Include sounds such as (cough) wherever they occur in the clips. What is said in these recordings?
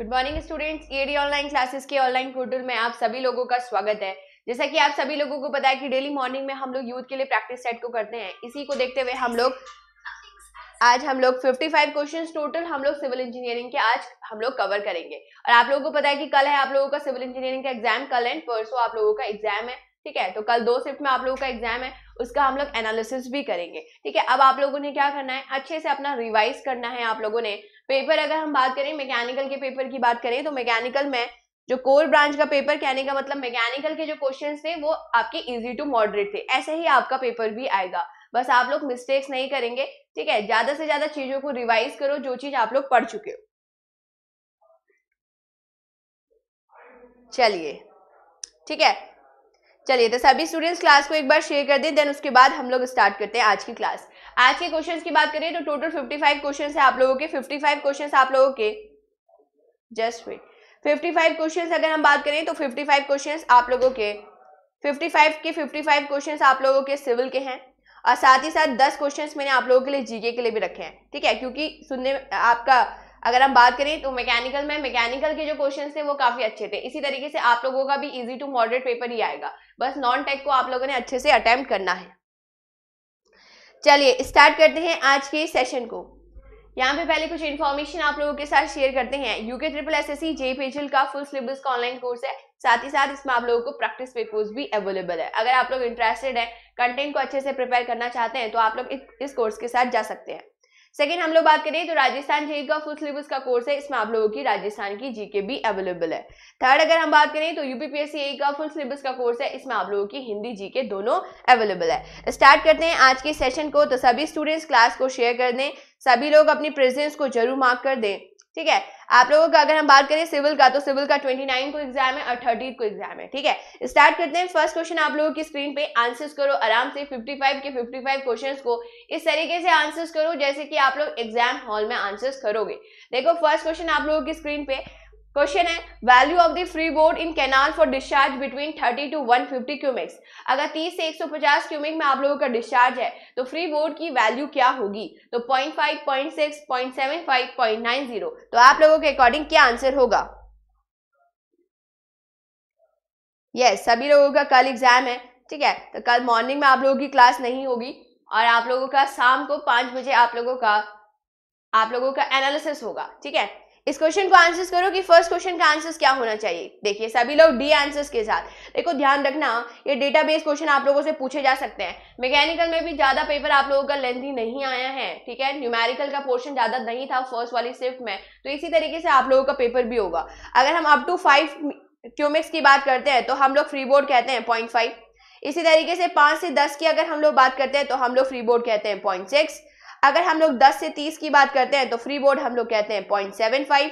Good morning students AD online classes के online portal में आप सभी लोगों का स्वागत है जैसा कि आप सभी लोगों को पता है कि डेली मॉर्निंग में हम लोग यूथ के लिए प्रैक्टिस सेट को करते हैं इसी को देखते हुए हम लोग आज हम लोग 55 क्वेश्चंस टोटल हम लोग सिविल इंजीनियरिंग के आज हम लोग कवर करेंगे और आप लोगों को पता है कि कल है आप लोगों का सिविल इंजीनियरिंग का एग्जाम कल एंड परसों आप लोगों का एग्जाम है ठीक है तो कल दो शिफ्ट में आप लोगों का एग्जाम है उसका हम लोग एनालिसिस भी करेंगे ठीक है अब आप लोगों ने क्या करना है अच्छे से अपना रिवाइज करना है आप लोगों ने पेपर अगर हम बात करें मैकेनिकल के पेपर की बात करें तो मैकेनिकल में जो कोर ब्रांच का पेपर कहने का मतलब मैकेनिकल के जो क्वेश्चन थे वो आपके इजी टू मॉडरेट थे ऐसे ही आपका पेपर भी आएगा बस आप लोग मिस्टेक्स नहीं करेंगे ठीक है ज्यादा से ज्यादा चीजों को रिवाइज करो जो चीज आप लोग पढ़ चुके हो चलिए ठीक है चलिए तो सभी स्टूडेंट्स क्लास को एक बार शेयर कर दें देन उसके बाद हम लोग स्टार्ट करते हैं आज की क्लास आज के क्वेश्चन की बात करें तो टोटल फिफ्टी फाइव क्वेश्चन है आप लोगों के फिफ्टी फाइव क्वेश्चन आप लोगों के just wait fifty five question अगर हम बात करें तो फिफ्टी फाइव क्वेश्चन आप लोगों के फिफ्टी फाइव के फिफ्टी फाइव क्वेश्चन आप लोगों के सिविल के हैं और साथ ही साथ दस क्वेश्चन मैंने आप लोगों के लिए जीके के लिए भी रखे हैं ठीक है क्योंकि सुनने आपका अगर हम बात करें तो मैकेनिकल में मैकेनिकल के जो क्वेश्चन थे वो काफी अच्छे थे इसी तरीके से आप लोगों का भी इजी टू मॉडरेट पेपर ही आएगा बस नॉन टेक को आप लोगों ने अच्छे से अटेम्प्ट करना है चलिए स्टार्ट करते हैं आज के सेशन को यहाँ पे पहले कुछ इन्फॉर्मेशन आप लोगों के साथ शेयर करते हैं UK triple S S C का फुल सिलेबस का ऑनलाइन कोर्स है साथ ही साथ इसमें आप लोगों को प्रैक्टिस पेपर्स भी अवेलेबल है अगर आप लोग इंटरेस्टेड हैं कंटेंट को अच्छे से प्रिपेयर करना चाहते हैं तो आप लोग इस कोर्स के साथ जा सकते हैं सेकेंड हम लोग बात करें तो राजस्थान जेई का फुल सिलेबस का कोर्स है इसमें आप लोगों की राजस्थान की जीके भी अवेलेबल है थर्ड अगर हम बात करें तो यूपीपीएससी का फुल सिलेबस का कोर्स है इसमें आप लोगों की हिंदी जीके दोनों अवेलेबल है स्टार्ट करते हैं आज के सेशन को तो सभी स्टूडेंट्स क्लास को शेयर कर दें सभी लोग अपनी प्रेजेंस को जरूर मार्क कर दें ठीक है आप लोगों का अगर हम बात करें सिविल का तो सिविल का 29 को एग्जाम है और थर्टी को एग्जाम है ठीक है स्टार्ट करते हैं फर्स्ट क्वेश्चन आप लोगों की स्क्रीन पे आंसर्स करो आराम से 55 के 55 क्वेश्चंस को इस तरीके से आंसर्स करो जैसे कि आप लोग एग्जाम हॉल में आंसर्स करोगे देखो फर्स्ट क्वेश्चन आप लोगों की स्क्रीन पे क्वेश्चन है value of the free board in canal for discharge between 30 to 150 cumecs अगर 30 से 150 क्यूमिक में आप लोगों का डिस्चार्ज है तो फ्री बोर्ड की वैल्यू क्या होगी तो 0.5, 0.6, 0.75, 0.90 तो आप लोगों के अकॉर्डिंग क्या आंसर होगा यस yes, सभी लोगों का कल एग्जाम है ठीक है तो कल मॉर्निंग में आप लोगों की क्लास नहीं होगी और आप लोगों का शाम को पाँच बजे आप लोगों का आप लोगों का एनालिसिस होगा ठीक है इस क्वेश्चन को आंसर्स करो कि फर्स्ट क्वेश्चन का आंसर क्या होना चाहिए देखिए सभी लोग डी आंसर्स के साथ देखो ध्यान रखना ये डेटाबेस क्वेश्चन आप लोगों से पूछे जा सकते हैं मैकेनिकल में भी ज़्यादा पेपर आप लोगों का लेंथी नहीं आया है ठीक है न्यूमेरिकल का पोर्शन ज़्यादा नहीं था फर्स्ट वाली शिफ्ट में तो इसी तरीके से आप लोगों का पेपर भी होगा अगर हम अप टू फाइव क्यूमिक्स की बात करते हैं तो हम लोग फ्री बोर्ड कहते हैं पॉइंट फाइव इसी तरीके से पाँच से दस की अगर हम लोग बात करते हैं तो हम लोग फ्री बोर्ड कहते हैं पॉइंट सिक्स अगर हम लोग 10 से 30 की बात करते हैं तो फ्री बोर्ड हम लोग कहते हैं 0.75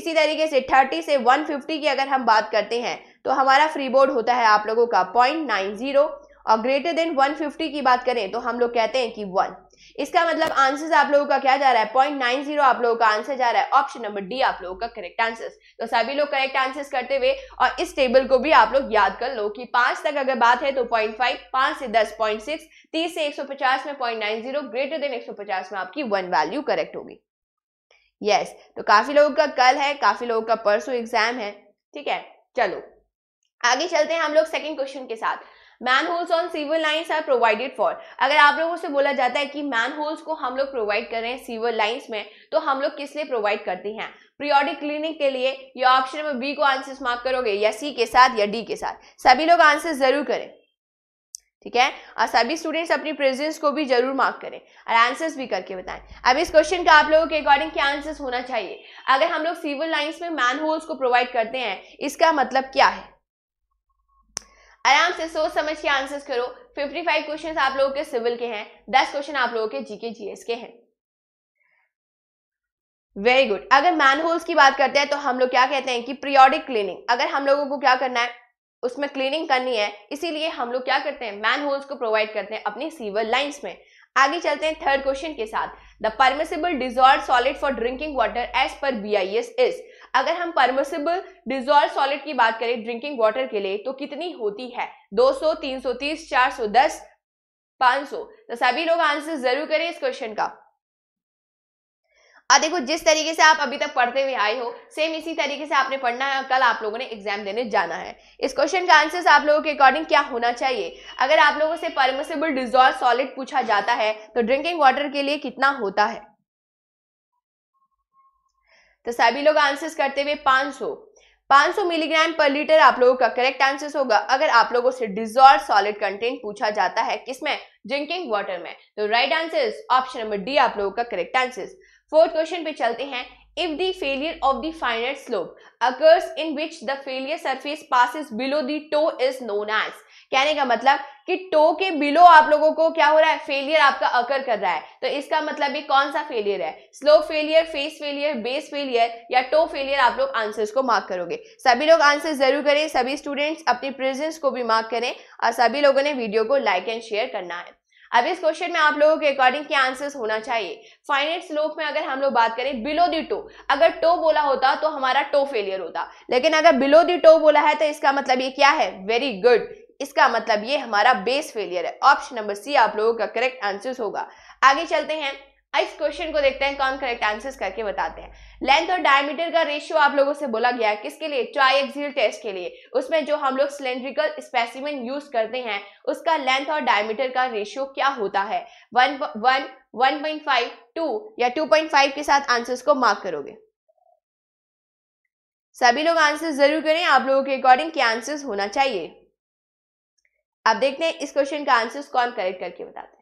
इसी तरीके से 30 से 150 की अगर हम बात करते हैं तो हमारा फ्री बोर्ड होता है आप लोगों का 0.90 और ग्रेटर देन 150 की बात करें तो हम लोग कहते हैं कि वन इसका मतलब आंसर आप लोगों का क्या जा रहा है पॉइंट नाइन जीरो आप लोगों का आंसर जा रहा है ऑप्शन नंबर डी आप लोगों का करेक्ट आंसर तो सभी लोग करेक्ट आंसर करते हुए और इस टेबल को भी आप लोग याद कर लो कि पांच तक अगर बात है तो पॉइंट फाइव पांच से दस पॉइंट सिक्स तीस से एक सौ पचास में point nine zero greater than एक सौ पचास में आपकी वन वैल्यू करेक्ट होगी यस yes, तो काफी लोगों का कल है काफी लोगों का परसों एग्जाम है ठीक है चलो आगे चलते हैं हम लोग सेकंड क्वेश्चन के साथ manholes on sewer lines are provided for अगर आप लोगों से बोला जाता है कि मैन होल्स को हम लोग प्रोवाइड कर रहे हैं सीवर लाइन्स में तो हम लोग किस लिए प्रोवाइड करते हैं प्रियोडिक क्लीनिंग के लिए ये ऑप्शन में बी को आंसर मार्क करोगे या सी के साथ या डी के साथ सभी लोग आंसर जरूर करें ठीक है और सभी स्टूडेंट्स अपनी प्रेजेंस को भी जरूर मार्क करें और आंसर्स भी करके बताएं अब इस क्वेश्चन का आप लोगों के अकॉर्डिंग क्या आंसर्स होना चाहिए अगर हम लोग सिविल लाइंस में मैन होल्स को प्रोवाइड करते हैं इसका मतलब क्या है आराम से सोच समझ के आंसर्स करो 55 क्वेश्चन आप लोगों के सिविल के हैं 10 क्वेश्चन आप लोगों के जीके जीएस के हैं वेरी गुड अगर मैन होल्स की बात करते हैं तो हम लोग क्या कहते हैं कि प्रियोडिक क्लीनिंग अगर हम लोगों को क्या करना है उसमें क्लीनिंग करनी है इसीलिए हम लोग क्या करते हैं मैन होल्स को प्रोवाइड करते हैं अपनी सीवर लाइन्स में आगे चलते हैं थर्ड क्वेश्चन के साथ the permissible dissolve solid for drinking water as per B I S is अगर हम परमिसेबल डिजॉल्व सॉलिड की बात करें ड्रिंकिंग वाटर के लिए तो कितनी होती है 200, 330, 410, 500 तो सभी लोग आंसर जरूर करें इस क्वेश्चन का आ देखो जिस तरीके से आप अभी तक पढ़ते हुए आए हो सेम इसी तरीके से आपने पढ़ना है कल आप लोगों ने एग्जाम देने जाना है इस क्वेश्चन का आंसर आप लोगों के अकॉर्डिंग क्या होना चाहिए अगर आप लोगों से परमिसेबल डिजॉल्व सॉलिड पूछा जाता है तो ड्रिंकिंग वाटर के लिए कितना होता है तो सभी लोग आंसर्स करते हुए 500 500 मिलीग्राम पर लीटर आप लोगों का करेक्ट आंसर होगा अगर आप लोगों से डिजोल्व सॉलिड कंटेंट पूछा जाता है किसमें ड्रिंकिंग वाटर में तो right answer option number D आप लोगों का करेक्ट आंसर फोर्थ क्वेश्चन पे चलते हैं if the failure of the finite slope occurs in which the failure surface passes below the toe is known as कहने का मतलब कि टो के बिलो आप लोगों को क्या हो रहा है फेलियर आपका अकर कर रहा है तो इसका मतलब ये कौन सा फेलियर है slope failure face failure base failure या टो फेलियर आप लोग आंसर्स को मार्क करोगे सभी लोग आंसर जरूर करें सभी स्टूडेंट्स अपने प्रेजेंस को भी मार्क करें और सभी लोगों ने वीडियो को लाइक एंड शेयर करना है अब इस क्वेश्चन में आप लोगों के अकॉर्डिंग क्या आंसर्स होना चाहिए फाइनेट स्लोप में अगर हम लोग बात करें बिलो दी टो अगर टो बोला होता तो हमारा टो फेलियर होता लेकिन अगर बिलो दी टो बोला है तो इसका मतलब ये क्या है वेरी गुड इसका मतलब ये हमारा बेस फेलियर है ऑप्शन नंबर सी आप लोगों का करेक्ट आंसर होगा आगे चलते हैं इस क्वेश्चन को देखते हैं कौन करेक्ट आंसर्स करके बताते हैं लेंथ और डायमीटर का रेशियो आप लोगों से बोला गया है किसके लिए ट्राइएक्सियल टेस्ट के लिए उसमें जो हम लोग सिलेंड्रिकल स्पेसिमेन यूज करते हैं उसका लेंथ और डायमीटर का रेशियो क्या होता है one one one point five two या टू पॉइंट फाइव के साथ आंसर्स को मार्क करोगे सभी लोग आंसर जरूर करें आप लोगों के अकॉर्डिंग क्या आंसर्स होना चाहिए आप देखते हैं इस क्वेश्चन का आंसर्स कौन करेक्ट करके बताते हैं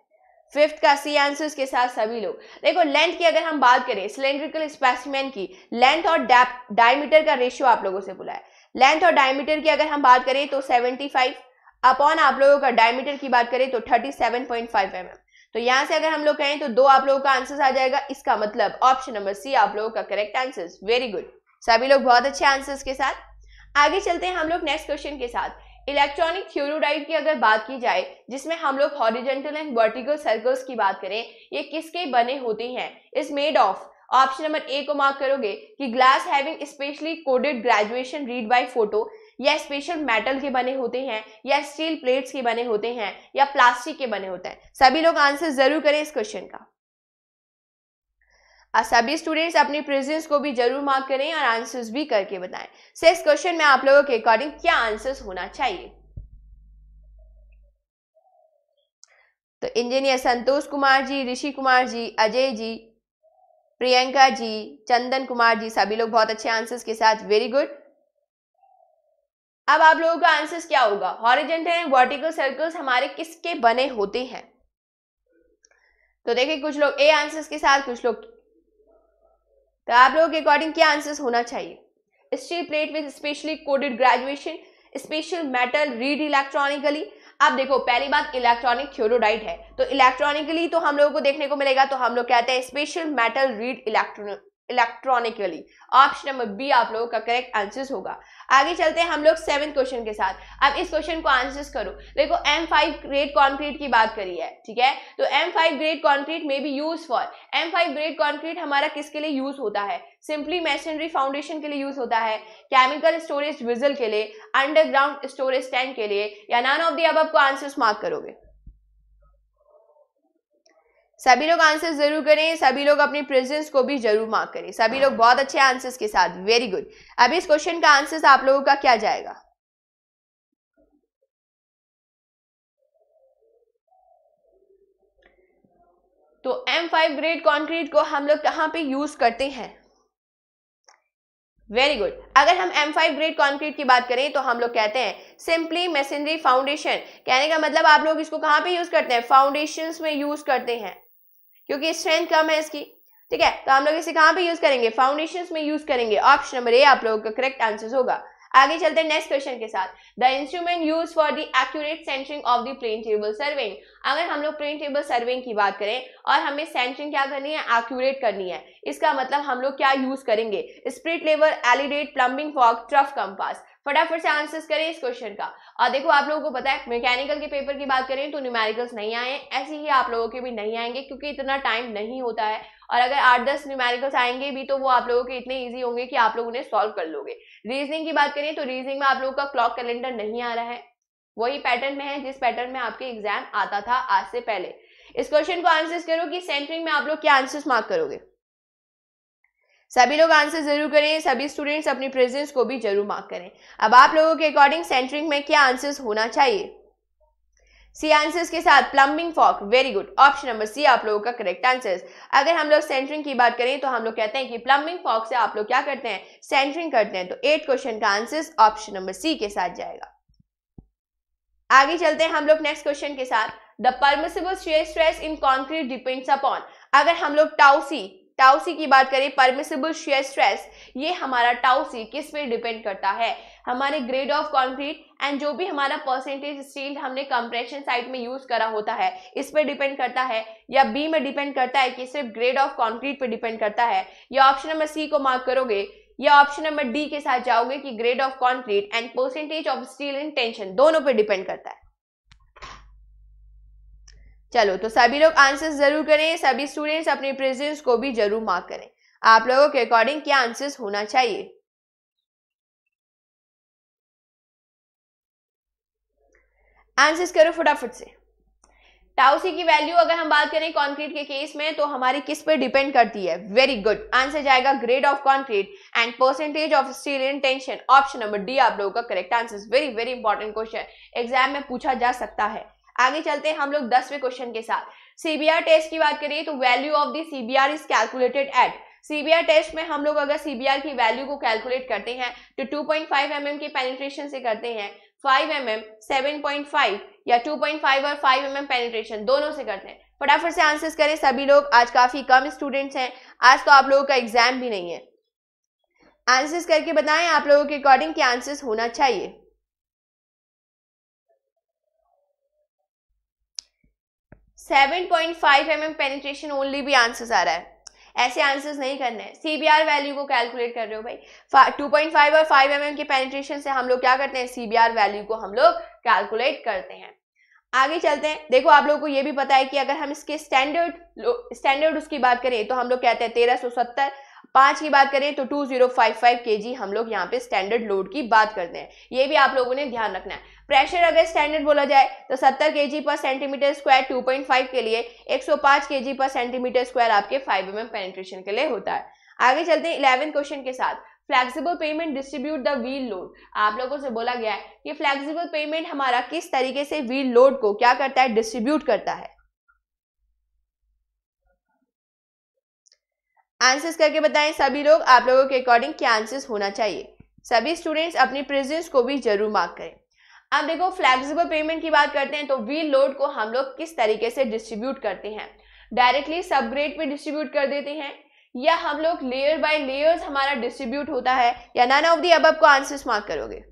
फिफ्थ का सी आंसर्स के साथ सभी लोग देखो लेंथ की अगर हम बात करें सिलेंड्रिकल स्पेसिमेन की लेंथ और डायमीटर का रेशियो आप लोगों से बुलाए लेंथ और डायमीटर की अगर हम बात करें तो 75 अपॉन आप लोगों का डायमीटर की बात करें तो 37.5 mm तो यहाँ से अगर हम लोग कहें तो दो आप लोगों का आंसर आ जाएगा इसका मतलब ऑप्शन नंबर सी आप लोगों का करेक्ट आंसर वेरी गुड सभी लोग बहुत अच्छे आंसर्स के साथ आगे चलते हैं हम लोग नेक्स्ट क्वेश्चन के साथ इलेक्ट्रॉनिक थ्योरोडाइट की अगर बात की जाए जिसमें हम लोग हॉरिजेंटल एंड वर्टिकल सर्कल्स की बात करें ये किसके बने होते हैं is made of option number A को मार्क करोगे कि glass having specially coded graduation read by photo या स्पेशल मेटल के बने होते हैं या स्टील प्लेट्स के बने होते हैं या प्लास्टिक के बने होते हैं सभी लोग आंसर जरूर करें इस क्वेश्चन का आप सभी स्टूडेंट्स अपनी प्रेजेंस को भी जरूर मार्क करें और आंसर्स भी करके बताएं सिक्स क्वेश्चन में आप लोगों के अकॉर्डिंग क्या आंसर्स होना चाहिए तो इंजीनियर संतोष कुमार जी ऋषि कुमार जी अजय जी प्रियंका जी चंदन कुमार जी सभी लोग बहुत अच्छे आंसर्स के साथ वेरी गुड अब आप लोगों का आंसर्स क्या होगा हॉरिजेंटल एंड वर्टिकल सर्कल्स हमारे किसके बने होते हैं तो देखिए कुछ लोग ए आंसर्स के साथ कुछ लोग तो आप लोगों के अकॉर्डिंग क्या आंसर्स होना चाहिए steel plate with specially coded graduation special metal read electronically आप देखो पहली बात इलेक्ट्रॉनिक थ्योरोडाइट है तो इलेक्ट्रॉनिकली तो हम लोगों को देखने को मिलेगा तो हम लोग कहते हैं special metal read electronic electronically option number B आप लोगों का करेक्ट आंसर होगा आगे चलते हैं हम लोग सेवन क्वेश्चन के साथ अब इस क्वेश्चन को आंसर करो देखो एम फाइव ग्रेड कॉन्क्रीट की बात करी है ठीक है तो एम फाइव ग्रेड कॉन्क्रीट में be use for M five grade concrete हमारा किसके लिए यूज होता है सिंपली मैशनरी फाउंडेशन के लिए यूज होता है केमिकल स्टोरेज विजल के लिए अंडरग्राउंड स्टोरेज टैंक के लिए या नान ऑफ दी अब आपको आंसर्स मार्क करोगे सभी लोग आंसर जरूर करें सभी लोग अपने प्रेजेंस को भी जरूर मार्क करें सभी लोग बहुत अच्छे आंसर्स के साथ वेरी गुड अभी इस क्वेश्चन का आंसर आप लोगों का क्या जाएगा तो M5 ग्रेड कॉन्क्रीट को हम लोग कहाँ पे यूज करते हैं वेरी गुड अगर हम M5 ग्रेड कॉन्क्रीट की बात करें तो हम लोग कहते हैं सिंपली मेसेंड्री फाउंडेशन कहने का मतलब आप लोग इसको कहां पे यूज करते हैं फाउंडेशन में यूज करते हैं क्योंकि स्ट्रेंथ कम है इसकी ठीक है तो हम लोग इसे कहाँ पे यूज करेंगे फाउंडेशन में यूज करेंगे ऑप्शन नंबर ए आप लोगों का करेक्ट आंसर होगा आगे चलते हैं नेक्स्ट क्वेश्चन के साथ the instrument use for the accurate centring of the plane table surveying अगर हम लोग प्लेन टेबल सर्विंग की बात करें और हमें सेंटरिंग क्या करनी है एक्यूरेट करनी है इसका मतलब हम लोग क्या यूज करेंगे spirit level alidade plumbing fork trough compass फटाफट से आंसर्स करें इस क्वेश्चन का और देखो आप लोगों को पता है मैकेनिकल के पेपर की बात करें तो न्यूमेरिकल्स नहीं आए ऐसे ही आप लोगों के भी नहीं आएंगे क्योंकि इतना टाइम नहीं होता है और अगर आठ दस न्यूमेरिकल्स आएंगे भी तो वो आप लोगों के इतने ईजी होंगे कि आप लोग उन्हें सॉल्व कर लोगे रीजनिंग की बात करें तो रीजनिंग में आप लोगों का क्लॉक कैलेंडर नहीं आ रहा है वही पैटर्न में है जिस पैटर्न में आपके एग्जाम आता था आज से पहले इस क्वेश्चन को आंसर्स करो कि सेंटरिंग में आप लोग क्या आंसर्स मार्क करोगे सभी लोग आंसर जरूर करें सभी स्टूडेंट्स अपनी प्रेजेंस को भी जरूर मार्क करें अब आप लोगों के अकॉर्डिंग सेंटरिंग में क्या आंसर्स होना चाहिए सी आंसर्स के साथ plumbing fork very good option number C आप लोगों का करेक्ट आंसर्स अगर हम लोग सेंटरिंग की बात करें तो हम लोग कहते हैं कि प्लम्बिंग फॉक से आप लोग क्या करते हैं सेंटरिंग करते हैं तो एट क्वेश्चन का आंसर्स ऑप्शन नंबर सी के साथ जाएगा आगे चलते हैं हम लोग नेक्स्ट क्वेश्चन के साथ the permissible shear stress in concrete depends upon अगर हम लोग टाउसी टाउसी की बात करें परमिसेबल शेयर स्ट्रेस ये हमारा टाउसी किस पे डिपेंड करता है हमारे ग्रेड ऑफ कंक्रीट एंड जो भी हमारा परसेंटेज स्टील हमने कंप्रेशन साइट में यूज करा होता है इस पे डिपेंड करता है या बी में डिपेंड करता है कि सिर्फ ग्रेड ऑफ कंक्रीट पे डिपेंड करता है या ऑप्शन नंबर सी को मार्क करोगे या ऑप्शन नंबर डी के साथ जाओगे कि grade of concrete and percentage of steel in tension दोनों पे डिपेंड करता है चलो तो सभी लोग आंसर जरूर करें सभी स्टूडेंट्स अपने प्रेजेंस को भी जरूर मार्क करें आप लोगों के अकॉर्डिंग क्या आंसर्स होना चाहिए आंसर्स करो फटाफट से टाउसी की वैल्यू अगर हम बात करें कंक्रीट के केस में तो हमारी किस पे डिपेंड करती है वेरी गुड आंसर जाएगा grade of concrete and percentage of steel in tension option number D आप लोगों का correct answer very very important question exam में पूछा जा सकता है आगे चलते हैं हम लोग दसवें क्वेश्चन के साथ सीबीआर टेस्ट की बात करिए तो value of the CBR is calculated at CBR test में हम लोग अगर सीबीआर की वैल्यू को कैलकुलेट करते हैं तो 2.5 पॉइंट mm की पेनिट्रेशन से करते हैं 5 mm 7.5 या 2.5 और 5 mm पेनिट्रेशन दोनों से करते हैं फटाफट से आंसर्स करें सभी लोग आज काफी कम स्टूडेंट्स हैं आज तो आप लोगों का एग्जाम भी नहीं है आंसर्स करके बताएं आप लोगों के अकॉर्डिंग क्या आंसर्स होना चाहिए 7.5 पॉइंट mm पेनिट्रेशन ओनली भी आंसर्स आ रहा है ऐसे आंसर्स नहीं करने हैं सी बी आर वैल्यू को कैलकुलेट कर रहे हो भाई टू पॉइंट फाइव और फाइव एम एम के पेनिट्रेशन से हम लोग क्या करते हैं सी बी आर वैल्यू को हम लोग कैलकुलेट करते हैं आगे चलते हैं देखो आप लोगों को ये भी पता है कि अगर हम इसके स्टैंडर्ड स्टैंडर्ड उसकी बात करें तो हम लोग कहते हैं तेरह सौ सत्तर पाँच की बात करें तो टू जीरो फाइव फाइव के जी हम लोग यहाँ पे स्टैंडर्ड लोड की बात करते हैं ये भी आप लोगों ने ध्यान रखना है प्रेशर अगर स्टैंडर्ड बोला जाए तो 70 के पर सेंटीमीटर स्क्वायर 2.5 के लिए 105 के पर सेंटीमीटर स्क्वायर आपके 5 एम mm पेनिट्रेशन के लिए होता है आगे चलते हैं इलेवन क्वेश्चन के साथ flexible pavement distribute the wheel load आप लोगों से बोला गया है कि फ्लेक्सिबल पेमेंट हमारा किस तरीके से व्हील लोड को क्या करता है डिस्ट्रीब्यूट करता है आंसर्स करके बताएं सभी लोग आप लोगों के अकॉर्डिंग क्या आंसर्स होना चाहिए सभी स्टूडेंट्स अपनी प्रेजेंस को भी जरूर मार्क करें अब देखो फ्लेक्सिबल पेमेंट की बात करते हैं तो व्हील लोड को हम लोग किस तरीके से डिस्ट्रीब्यूट करते हैं डायरेक्टली सब ग्रेड पे डिस्ट्रीब्यूट कर देते हैं या हम लोग लेयर बाय लेयर्स हमारा डिस्ट्रीब्यूट होता है या नन ऑफ दी अब आपको आंसर मार्क करोगे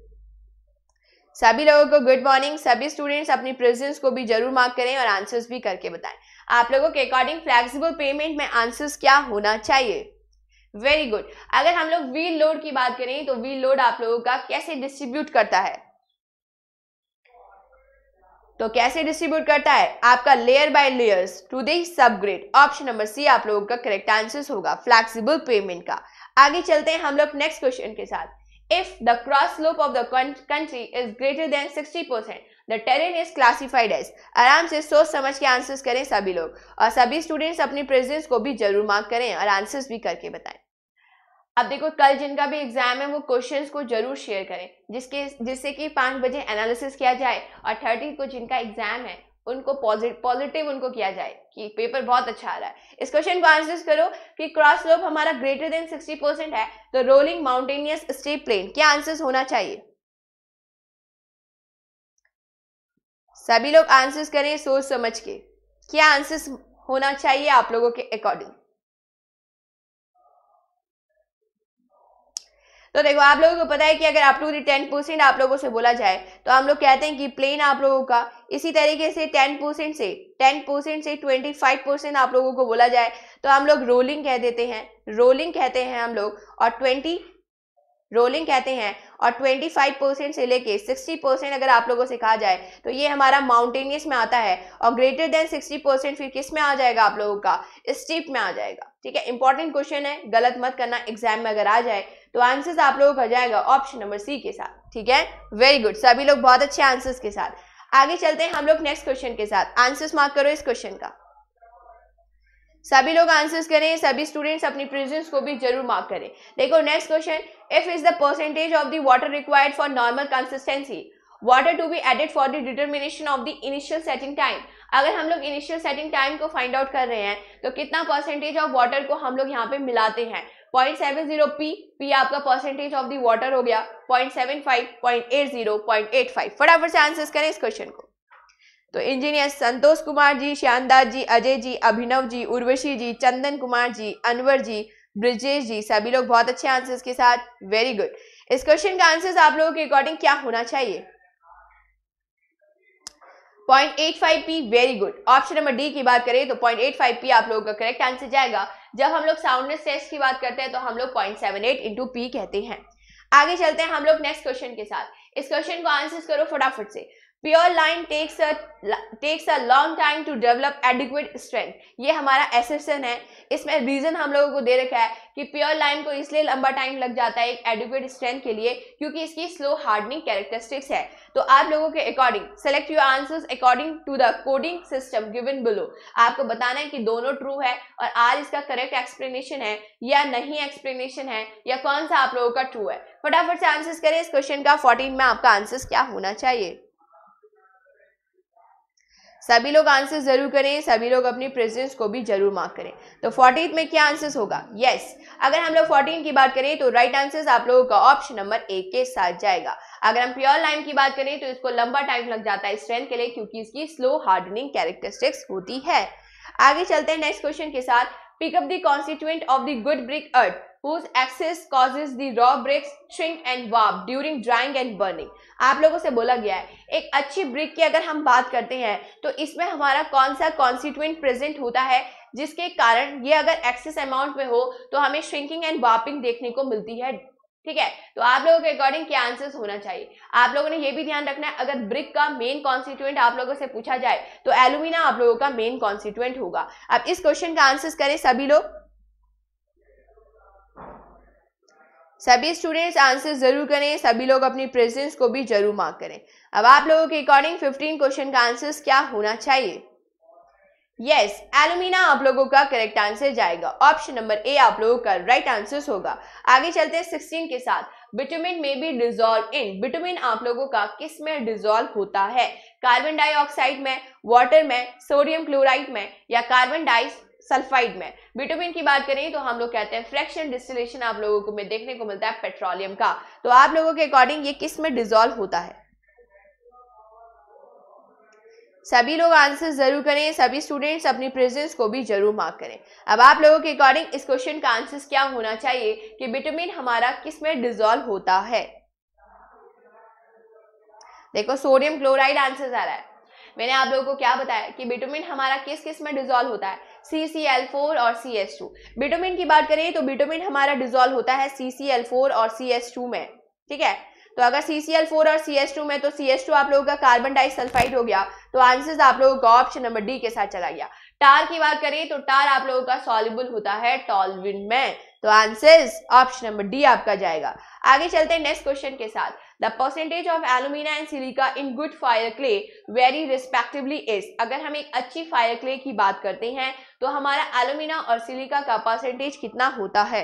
सभी लोगों को गुड मॉर्निंग सभी स्टूडेंट्स अपनी प्रेजेंस को भी जरूर मार्क करें और आंसर्स भी करके बताएं आप लोगों के अकॉर्डिंग फ्लेक्सिबल पेमेंट में आंसर्स क्या होना चाहिए वेरी गुड अगर हम लोग व्हील लोड की बात करें तो व्हील लोड आप लोगों का कैसे डिस्ट्रीब्यूट करता है तो कैसे डिस्ट्रीब्यूट करता है आपका layer by layers to the subgrade option number C आप लोगों का करेक्ट आंसर होगा फ्लेक्सिबल पेमेंट का आगे चलते हैं हम लोग नेक्स्ट क्वेश्चन के साथ the cross cross of the country is greater than sixty percent the terrain is classified as आराम से सोच समझ के आंसर्स करें सभी लोग और सभी स्टूडेंट्स अपनी प्रेजेंस को भी जरूर मार्क करें और आंसर्स भी करके बताएं अब देखो कल जिनका भी एग्जाम है वो क्वेश्चंस को जरूर शेयर करें जिसके जिससे कि पाँच बजे एनालिसिस किया जाए और थर्टी को जिनका एग्जाम है उनको पॉजिटिव उनको किया जाए कि पेपर बहुत अच्छा आ रहा है इस क्वेश्चन को आंसर करो कि क्रॉस स्लोप हमारा ग्रेटर देन सिक्सटी परसेंट है तो रोलिंग माउंटेनियस स्टेप प्लेन क्या आंसर होना चाहिए सभी लोग आंसर्स करें सोच समझ के क्या आंसर्स होना चाहिए आप लोगों के अकॉर्डिंग तो देखो आप लोगों को पता है कि अगर आप लोगों ने टेन परसेंट आप लोगों से बोला जाए तो हम लोग कहते हैं कि प्लेन आप लोगों का इसी तरीके से टेन परसेंट से टेन परसेंट से ट्वेंटी फाइव परसेंट आप लोगों को बोला जाए तो हम लोग रोलिंग कह देते हैं रोलिंग कहते हैं हम लोग और ट्वेंटी रोलिंग कहते हैं और ट्वेंटी फाइव परसेंट से लेके सिक्सटी परसेंट अगर आप लोगों से कहा जाए तो ये हमारा माउंटेनियस में आता है और ग्रेटर देन सिक्सटी परसेंट फिर किस में आ जाएगा आप लोगों का स्टीप में आ जाएगा ठीक है इंपॉर्टेंट क्वेश्चन है गलत मत करना एग्जाम में अगर आ जाए तो आंसर्स आप लोगों का जाएगा ऑप्शन नंबर सी के साथ ठीक है वेरी गुड सभी लोग बहुत अच्छे आंसर्स के साथ आगे चलते हैं हम लोग नेक्स्ट क्वेश्चन के साथ आंसर्स मार्क करो इस क्वेश्चन का सभी लोग आंसर्स करें सभी स्टूडेंट्स अपनी प्रेजेंस को भी जरूर मार्क करें देखो next question if is the percentage of the water required for normal consistency water to be added for the determination of the initial setting time अगर हम लोग इनिशियल सेटिंग टाइम को फाइंड आउट कर रहे हैं तो कितना परसेंटेज ऑफ वाटर को हम लोग यहाँ पे मिलाते हैं point seven zero P P आपका परसेंटेज ऑफ दी वाटर हो गया point seven five point eight zero point eight five फटाफट से आंसर करें इस क्वेश्चन को तो इंजीनियर संतोष कुमार जी श्यामदास जी अजय जी अभिनव जी उर्वशी जी चंदन कुमार जी अनवर जी ब्रिजेश जी सभी लोग बहुत अच्छे आंसर्स के साथ वेरी गुड इस क्वेश्चन का आंसर्स आप लोगों के अकॉर्डिंग क्या होना चाहिए point eight five P very good option number D की बात करें तो पॉइंट एट फाइव पी आप लोगों का करेक्ट आंसर जाएगा जब हम लोग साउंडनेस टेस्ट की बात करते हैं तो हम लोग point seven eight into P कहते हैं आगे चलते हैं हम लोग नेक्स्ट क्वेश्चन के साथ इस क्वेश्चन को आंसर करो फटाफट से pure lime takes a takes a long time to develop adequate strength ये हमारा एसेसन है इसमें रीज़न हम लोगों को दे रखा है कि प्योर लाइन को इसलिए लंबा टाइम लग जाता है एक एडिक्वेट स्ट्रेंथ के लिए क्योंकि इसकी स्लो हार्डनिंग कैरेक्टरिस्टिक्स है तो आप लोगों के according select your answers according to the coding system given below आपको बताना है कि दोनों ट्रू है और आज इसका करेक्ट एक्सप्लेनेशन है या नहीं एक्सप्लेनेशन है या कौन सा आप लोगों का ट्रू है फटाफट से आंसर्स करें इस क्वेश्चन का फोर्टीन में आपका आंसर्स क्या होना चाहिए सभी लोग आंसर जरूर करें सभी लोग अपनी प्रेजेंस को भी जरूर मार्क करें तो फोर्टीन में क्या आंसर्स होगा यस yes. अगर हम लोग फोर्टीन की बात करें तो राइट आंसर आप लोगों का ऑप्शन नंबर एक के साथ जाएगा अगर हम प्योर लाइम की बात करें तो इसको लंबा टाइम लग जाता है स्ट्रेंथ के लिए क्योंकि इसकी स्लो हार्डनिंग कैरेक्टरिस्टिक्स होती है आगे चलते हैं नेक्स्ट क्वेश्चन के साथ pick up the constituent of the good brick earth whose excess causes the raw bricks shrink and warp during drying and burning आप लोगों से बोला गया है एक अच्छी ब्रिक की अगर हम बात करते हैं तो इसमें हमारा कौन सा कॉन्स्टिट्यूएंट प्रेजेंट होता है जिसके कारण ये अगर एक्सेस अमाउंट में हो तो हमें श्रिंकिंग एंड वार्पिंग देखने को मिलती है ठीक है तो आप लोगों के अकॉर्डिंग क्या आंसर्स होना चाहिए आप लोगों ने यह भी ध्यान रखना है अगर ब्रिक का मेन कॉन्स्टिट्यूएंट आप लोगों से पूछा जाए तो एलुमिना आप लोगों का मेन कॉन्स्टिट्यूएंट होगा अब इस क्वेश्चन का आंसर करें सभी लोग सभी स्टूडेंट्स आंसर जरूर करें सभी लोग अपनी प्रेजेंस को भी जरूर मार्क करें अब आप लोगों के अकॉर्डिंग 15 क्वेश्चन का आंसर क्या होना चाहिए यस yes, एलुमिना आप लोगों का करेक्ट आंसर जाएगा ऑप्शन नंबर ए आप लोगों का राइट right आंसर होगा आगे चलते हैं सिक्सटीन के साथ विटामिन में भी डिजोल्व इन विटामिन आप लोगों का किस में डिजोल्व होता है कार्बन डाइऑक्साइड में वाटर में सोडियम क्लोराइड में या कार्बन डाइ सल्फाइड में विटामिन की बात करें तो हम लोग कहते हैं फ्रैक्शन डिस्टिलेशन आप लोगों को में देखने को मिलता है पेट्रोलियम का तो आप लोगों के अकॉर्डिंग ये किस में डिजोल्व होता है सभी लोग आंसर जरूर करें सभी स्टूडेंट्स अपनी प्रेजेंस को भी जरूर मार्क करें अब आप लोगों के अकॉर्डिंग इस क्वेश्चन का आंसर क्या होना चाहिए कि विटामिन हमारा किस में डिजोल्व होता है देखो सोडियम क्लोराइड आंसर आ रहा है मैंने आप लोगों को क्या बताया कि विटामिन हमारा किस किस में डिजोल्व होता है सी सी एल फोर और सी एस टू विटामिन की बात करें तो विटामिन हमारा डिजोल्व होता है सी सी एल फोर और सी एस टू में ठीक है तो अगर CCl4 फोर और सी एस टू में तो सी एस टू आप लोगों का कार्बन डाइसल्फाइड हो गया तो आंसर आप लोगों का ऑप्शन नंबर डी के साथ चला गया टार की बात करें तो टार आप लोगों का सॉलिबल होता है टॉलविन में तो आंसर ऑप्शन नंबर डी आपका जाएगा आगे चलते हैं नेक्स्ट क्वेश्चन के साथ the percentage of alumina and silica in good fire clay vary respectively is अगर हम एक अच्छी फायर क्ले की बात करते हैं तो हमारा एलुमिना और सिलिका का परसेंटेज कितना होता है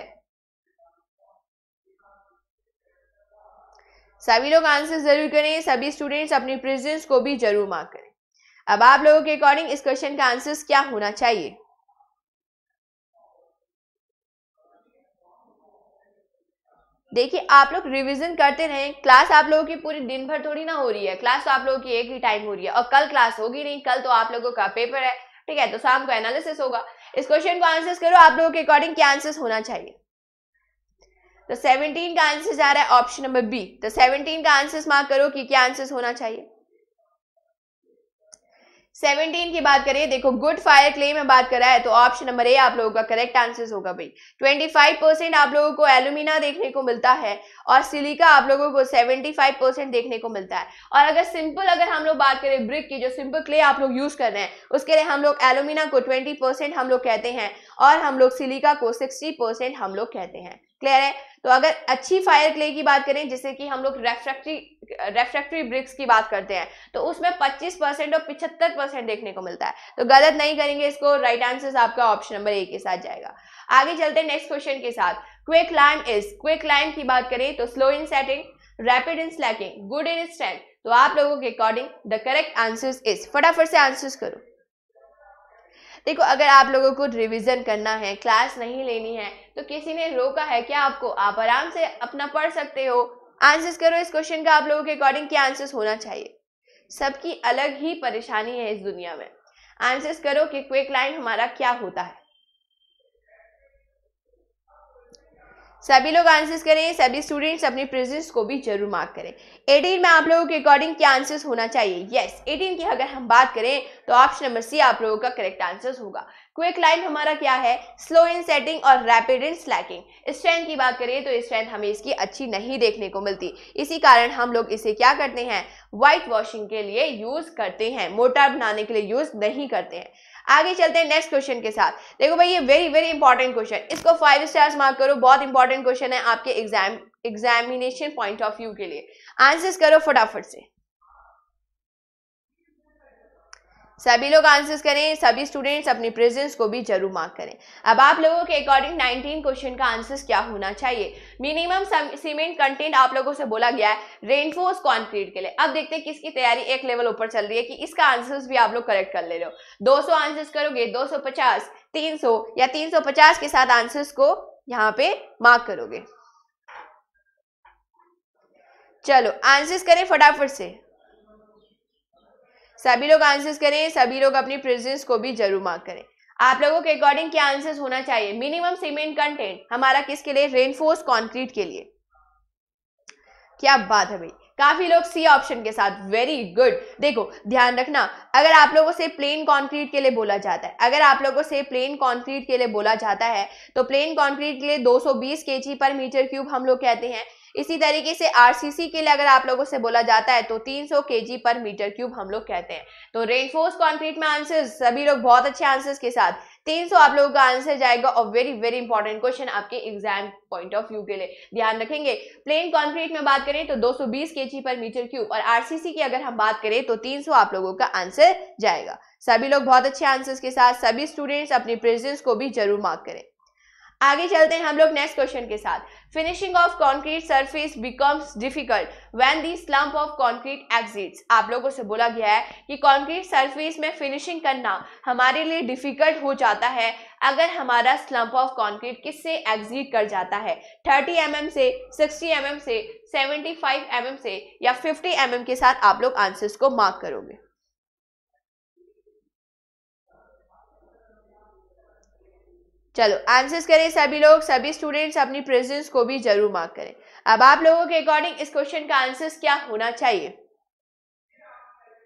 सभी लोग आंसर जरूर करें सभी स्टूडेंट्स अपनी प्रेजेंस को भी जरूर मार्क करें अब आप लोगों के अकॉर्डिंग इस क्वेश्चन का आंसर क्या होना चाहिए देखिए आप लोग रिवीजन करते रहें क्लास आप लोगों की पूरी दिन भर थोड़ी ना हो रही है क्लास तो आप लोगों की एक ही टाइम हो रही है और कल क्लास होगी नहीं कल तो आप लोगों का पेपर है ठीक है तो शाम को एनालिसिस होगा इस क्वेश्चन को आंसर करो आप लोगों के अकॉर्डिंग क्या आंसर होना चाहिए तो 17 का आंसर जा रहा है ऑप्शन नंबर बी तो 17 का आंसर मार्क करो कि क्या आंसर होना चाहिए 17 की बात करें देखो गुड फायर क्ले में बात करा है तो ऑप्शन नंबर ए आप लोगों का करेक्ट आंसर होगा भाई 25 परसेंट आप लोगों को एलुमिना देखने को मिलता है और सिलिका आप लोगों को 75 परसेंट देखने को मिलता है और अगर सिंपल अगर हम लोग बात करें ब्रिक की जो सिंपल क्ले आप लोग यूज कर रहे हैं उसके लिए हम लोग एलुमिना को ट्वेंटी हम लोग कहते हैं और हम लोग सिलिका को सिक्सटी हम लोग कहते हैं क्लियर है तो अगर अच्छी फायर क्ले की बात करें जैसे कि हम लोग रेफ्रेक्ट्री रेफ्रेक्ट्री ब्रिक्स की बात करते हैं तो उसमें 25 परसेंट और 75 परसेंट देखने को मिलता है तो गलत नहीं करेंगे इसको राइट right आंसर आपका ऑप्शन नंबर ए के साथ जाएगा आगे चलते हैं नेक्स्ट क्वेश्चन के साथ quick lime is quick lime की बात करें तो slow in setting rapid in slaking good in strength तो आप लोगों के according the correct answer is फटाफट से आंसर्स करो देखो अगर आप लोगों को रिवीजन करना है क्लास नहीं लेनी है तो किसी ने रोका है क्या आपको आप आराम से अपना पढ़ सकते हो आंसर्स करो इस क्वेश्चन का आप लोगों के अकॉर्डिंग क्या आंसर्स होना चाहिए सबकी अलग ही परेशानी है इस दुनिया में आंसर्स करो कि क्विक लाइन हमारा क्या होता है सभी लोग आंसर्स करें सभी स्टूडेंट्स अपनी प्रेजेंस को भी जरूर मार्क करें एटीन में आप लोगों के अकॉर्डिंग क्या आंसर्स होना चाहिए यस yes, एटीन की अगर हम बात करें तो ऑप्शन नंबर सी आप लोगों का करेक्ट आंसर होगा क्विक लाइन हमारा क्या है स्लो इन सेटिंग और रैपिड इन स्लैकिंग स्ट्रेंथ की बात करें तो स्ट्रेंथ हमें इसकी अच्छी नहीं देखने को मिलती इसी कारण हम लोग इसे क्या करते हैं व्हाइट वॉशिंग के लिए यूज करते हैं मोटा बनाने के लिए यूज नहीं करते हैं आगे चलते हैं नेक्स्ट क्वेश्चन के साथ देखो भाई ये वेरी वेरी इंपॉर्टेंट क्वेश्चन इसको फाइव स्टार्स मार्क करो बहुत इंपॉर्टेंट क्वेश्चन है आपके exam examination point of view के लिए आंसर्स करो फटाफट से सभी लोग आंसर्स करें सभी स्टूडेंट्स अपनी प्रेजेंस को भी जरूर मार्क करें अब आप लोगों के अकॉर्डिंग 19 क्वेश्चन का आंसर्स क्या होना चाहिए मिनिमम सीमेंट कंटेंट आप लोगों से बोला गया है रेनफोर्स कॉन्क्रीट के लिए अब देखते हैं किसकी तैयारी एक लेवल ऊपर चल रही है कि इसका आंसर्स भी आप लोग करेक्ट कर ले रहे हो दो आंसर्स करोगे दो सौ या तीन के साथ आंसर्स को यहाँ पे मार्क करोगे चलो आंसर्स करें फटाफट से सभी लोग आंसर्स करें सभी लोग अपनी प्रेजेंस को भी जरूर मार्क करें आप लोगों के अकॉर्डिंग क्या आंसर्स होना चाहिए मिनिमम सीमेंट कंटेंट हमारा किसके लिए रेनफोर्स कॉन्क्रीट के लिए क्या बात है भाई काफी लोग सी ऑप्शन के साथ वेरी गुड देखो ध्यान रखना अगर आप लोगों से प्लेन कंक्रीट के लिए बोला जाता है अगर आप लोगों से प्लेन कंक्रीट के लिए बोला जाता है तो प्लेन कंक्रीट के लिए 220 केजी पर मीटर क्यूब हम लोग कहते हैं इसी तरीके से आरसीसी के लिए अगर आप लोगों से बोला जाता है तो 300 केजी पर मीटर क्यूब हम लोग कहते हैं तो रेनफोर्स कॉन्क्रीट में आंसर सभी लोग बहुत अच्छे आंसर्स के साथ 300 आप लोगों का आंसर जाएगा और वेरी वेरी इंपॉर्टेंट क्वेश्चन आपके एग्जाम पॉइंट ऑफ व्यू के लिए ध्यान रखेंगे प्लेन कॉन्क्रीट में बात करें तो 220 केजी पर मीटर क्यूब और आरसीसी की अगर हम बात करें तो 300 आप लोगों का आंसर जाएगा सभी लोग बहुत अच्छे आंसर्स के साथ सभी स्टूडेंट्स अपनी प्रेजेंस को भी जरूर मार्क करें आगे चलते हैं हम लोग नेक्स्ट क्वेश्चन के साथ finishing of concrete surface becomes difficult when the slump of concrete exceeds आप लोगों से बोला गया है कि कॉन्क्रीट सरफेस में फिनिशिंग करना हमारे लिए डिफिकल्ट हो जाता है अगर हमारा स्लम्प ऑफ कॉन्क्रीट किससे एग्जिट कर जाता है 30 एम mm से 60 एम mm से 75 एम mm से या 50 एम mm के साथ आप लोग आंसर्स को मार्क करोगे चलो आंसर्स करें सभी लोग सभी स्टूडेंट्स अपनी प्रेजेंस को भी जरूर मार्क करें अब आप लोगों के अकॉर्डिंग इस क्वेश्चन का आंसर्स क्या होना चाहिए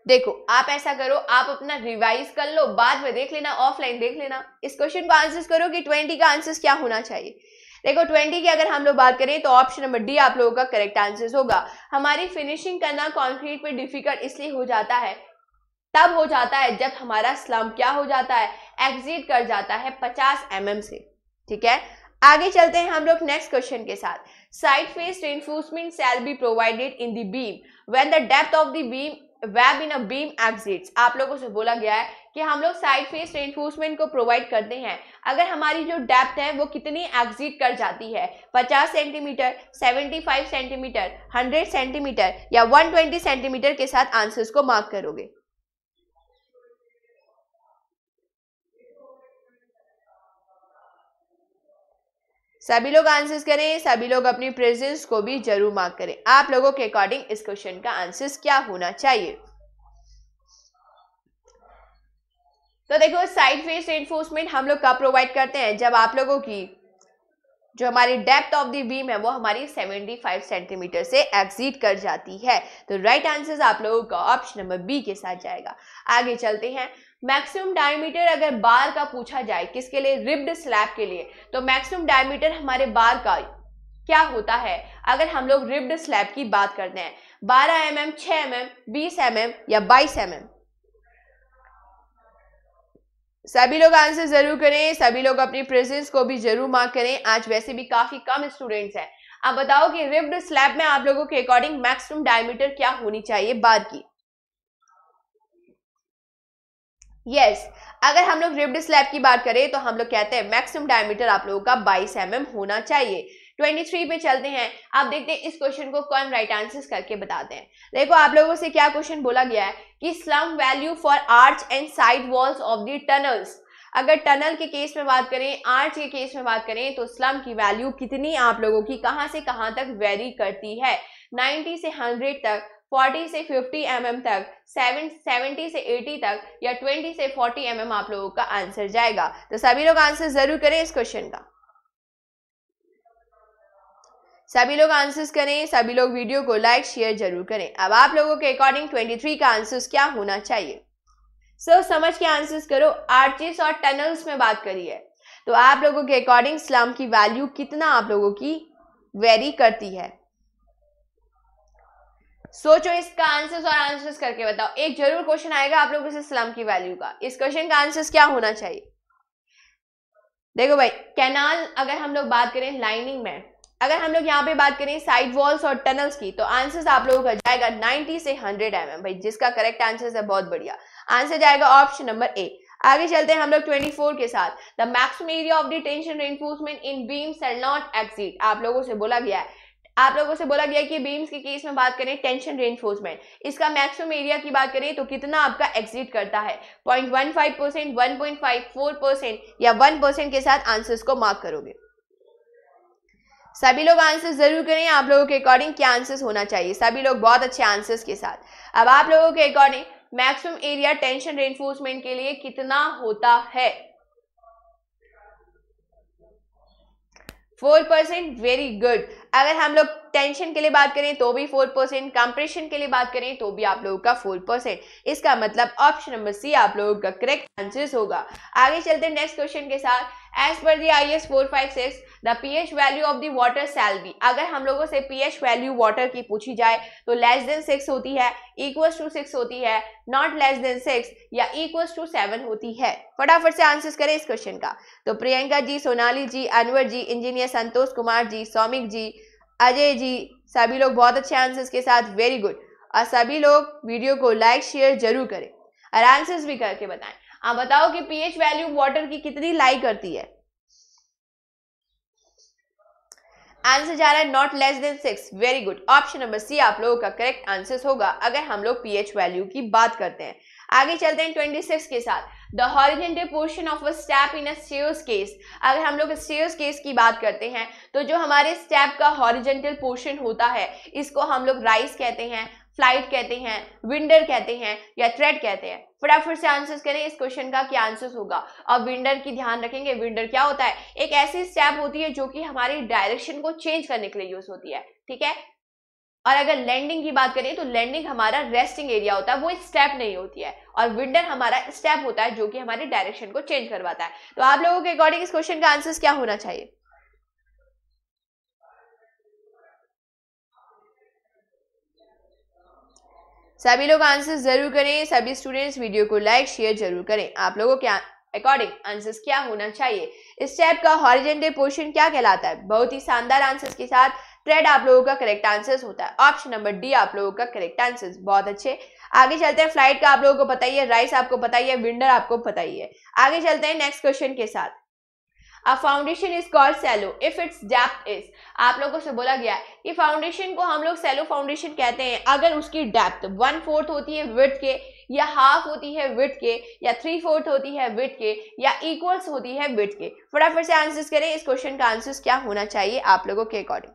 देखो आप ऐसा करो आप अपना रिवाइज कर लो बाद में देख लेना ऑफलाइन देख लेना इस क्वेश्चन का आंसर्स करो कि ट्वेंटी का आंसर्स क्या होना चाहिए देखो ट्वेंटी की अगर हम लोग बात करें तो ऑप्शन नंबर डी आप लोगों का करेक्ट आंसर होगा हमारी फिनिशिंग करना कॉन्क्रीट पर डिफिकल्ट इसलिए हो जाता है तब हो जाता है जब हमारा स्लम क्या हो जाता है एग्जिट कर जाता है 50 एम mm से ठीक है आगे चलते हैं हम लोग नेक्स्ट क्वेश्चन के साथ side face reinforcement shall be provided in the beam when the depth of the beam web in a beam exceeds आप लोगों से बोला गया है कि हम लोग साइड फेस रेनफोर्समेंट को प्रोवाइड करते हैं अगर हमारी जो डेप्थ है वो कितनी एग्जिट कर जाती है 50 सेंटीमीटर 75 सेंटीमीटर 100 सेंटीमीटर या 120 सेंटीमीटर के साथ आंसर्स को मार्क करोगे सभी लोग आंसर्स करें सभी लोग अपनी प्रेजेंस को भी जरूर मार्क करें आप लोगों के अकॉर्डिंग इस क्वेश्चन का आंसर्स क्या होना चाहिए तो देखो साइड फेस एनफोर्समेंट हम लोग कब प्रोवाइड करते हैं जब आप लोगों की जो हमारी डेप्थ ऑफ दी बीम है वो हमारी 75 सेंटीमीटर से एक्सीड कर जाती है तो राइट right आंसर आप लोगों का ऑप्शन नंबर बी के साथ जाएगा आगे चलते हैं मैक्सिमम डायमीटर अगर बार का पूछा जाए किसके लिए रिब्ड स्लैब के लिए तो मैक्सिमम डायमीटर हमारे बार का क्या होता है अगर हम लोग रिब्ड स्लैब की बात करते हैं 12 एम एम छ एम एम बीस एम एम या 22 एम mm. सभी लोग आंसर जरूर करें सभी लोग अपनी प्रेजेंस को भी जरूर मार्क करें आज वैसे भी काफी कम स्टूडेंट्स हैं आप बताओ कि रिब्ड स्लैब में आप लोगों के अकॉर्डिंग मैक्सिमम डायमीटर क्या होनी चाहिए बार की यस yes, अगर हम लोग रिब्ड स्लैब की बात करें तो हम लोग कहते हैं मैक्सिमम डायमीटर आप लोगों का 22 एम mm होना चाहिए 23 पे चलते हैं आप देखते हैं इस क्वेश्चन को कौन राइट आंसर करके बताते हैं देखो आप लोगों से क्या क्वेश्चन बोला गया है कि slump value for arch and side walls of the tunnels अगर टनल के केस में बात करें आर्च के केस में बात करें तो स्लम की वैल्यू कितनी आप लोगों की कहाँ से कहाँ तक वेरी करती है 90 से 100 तक 40 से 50 एम mm तक 7 70 से 80 तक या 20 से 40 एम mm आप लोगों का आंसर जाएगा तो सभी लोग आंसर जरूर करें इस क्वेश्चन का सभी लोग आंसर्स करें सभी लोग वीडियो को लाइक शेयर जरूर करें अब आप लोगों के अकॉर्डिंग 23 का आंसर्स क्या होना चाहिए सो so, समझ के आंसर्स करो आर्चिस और टनल्स में बात करी है तो आप लोगों के अकॉर्डिंग स्लम की वैल्यू कितना आप लोगों की वेरी करती है सोचो इसका आंसर्स और आंसर्स करके बताओ एक जरूर क्वेश्चन आएगा आप लोगों से स्लम की वैल्यू का इस क्वेश्चन का आंसर्स क्या होना चाहिए देखो भाई कैनाल अगर हम लोग बात करें लाइनिंग में अगर हम लोग यहाँ पे बात करें साइड वॉल्स और टनल्स की तो आंसर्स आप लोगों का जाएगा 90 से 100 एम mm, भाई जिसका करेक्ट आंसर है बहुत बढ़िया आंसर जाएगा ऑप्शन नंबर ए आगे चलते हैं हम लोग 24 के साथ the maximum area of the tension reinforcement in beams are not exceed आप लोगों से बोला गया है आप लोगों से बोला गया कि बीम्स के केस में बात करें टेंशन रेनफोर्समेंट इसका मैक्सिमम एरिया की बात करें तो कितना आपका एग्जिट करता है point one five percent one point five four percent या वन परसेंट के साथ आंसर्स को मार्क करोगे सभी लोग आंसर्स जरूर करें आप लोगों के अकॉर्डिंग क्या आंसर्स होना चाहिए सभी लोग बहुत अच्छे आंसर्स के साथ अब आप लोगों के according maximum area tension reinforcement के लिए कितना होता है फोर परसेंट वेरी गुड अगर हम लोग टेंशन के लिए बात करें तो भी फोर परसेंट कंप्रेशन के लिए बात करें तो भी आप लोगों का फोर परसेंट इसका मतलब ऑप्शन नंबर सी आप लोगों का करेक्ट आंसर होगा आगे चलते हैं नेक्स्ट क्वेश्चन के साथ एज पर the I S four five six the P H value of the water shall be अगर हम लोगों से पी एच वैल्यू वाटर की पूछी जाए तो लेस देन सिक्स होती है इक्वल्स टू सिक्स होती है नॉट लेस देन सिक्स या इक्वल्स टू सेवन होती है फटाफट से आंसर करें इस क्वेश्चन का तो प्रियंका जी सोनाली जी अनवर जी इंजीनियर संतोष कुमार जी सौमिक जी अजय जी सभी लोग बहुत अच्छे आंसर्स के साथ वेरी गुड और सभी लोग वीडियो को लाइक शेयर जरूर करें और आंसर्स भी करके बताएं आप बताओ कि पीएच वैल्यू वाटर की कितनी लाई करती है आंसर जा रहा है not less than six very good option number C आप लोगों का करेक्ट आंसर होगा अगर हम लोग पीएच वैल्यू की बात करते हैं आगे चलते हैं 26 के साथ the horizontal portion of a step in a stairs case अगर हम लोग स्टेयर्स केस की बात करते हैं तो जो हमारे स्टेप का हॉरिजेंटल पोर्शन होता है इसको हम लोग राइस कहते हैं फ्लाइट कहते हैं विंडर कहते हैं या थ्रेड कहते हैं फटाफट से आंसर्स करें इस क्वेश्चन का क्या आंसर्स होगा अब विंडर की ध्यान रखेंगे विंडर क्या होता है एक ऐसी स्टेप होती है जो कि हमारी डायरेक्शन को चेंज करने के लिए यूज होती है ठीक है और अगर लैंडिंग की बात करें तो लैंडिंग हमारा रेस्टिंग एरिया होता है वो स्टेप नहीं होती है और विंडर हमारा स्टेप होता है जो कि हमारे डायरेक्शन को चेंज करवाता है तो आप लोगों के अकॉर्डिंग इस क्वेश्चन का आंसर क्या होना चाहिए सभी लोग आंसर जरूर करें सभी स्टूडेंट्स वीडियो को लाइक शेयर जरूर करें आप लोगों के अकॉर्डिंग आंसर्स क्या होना चाहिए इस टाइप का हॉरिजेंटल पोर्शन क्या कहलाता है बहुत ही शानदार आंसर्स के साथ ट्रेड आप लोगों का करेक्ट आंसर होता है ऑप्शन नंबर डी आप लोगों का करेक्ट आंसर बहुत अच्छे आगे चलते हैं फ्लाइट का आप लोगों को बताइए राइस आपको बताइए विंडर आपको बताइए आगे चलते हैं नेक्स्ट क्वेश्चन के साथ a foundation is called shallow if its depth is आप लोगों से बोला गया है कि फाउंडेशन को हम लोग सेलो फाउंडेशन कहते हैं अगर उसकी डेप्थ वन फोर्थ होती है विथ के या हाफ होती है विथ के या थ्री फोर्थ होती है विथ के या इक्वल्स होती है विथ के फटाफट से आंसर्स करें इस क्वेश्चन का आंसर क्या होना चाहिए आप लोगों के अकॉर्डिंग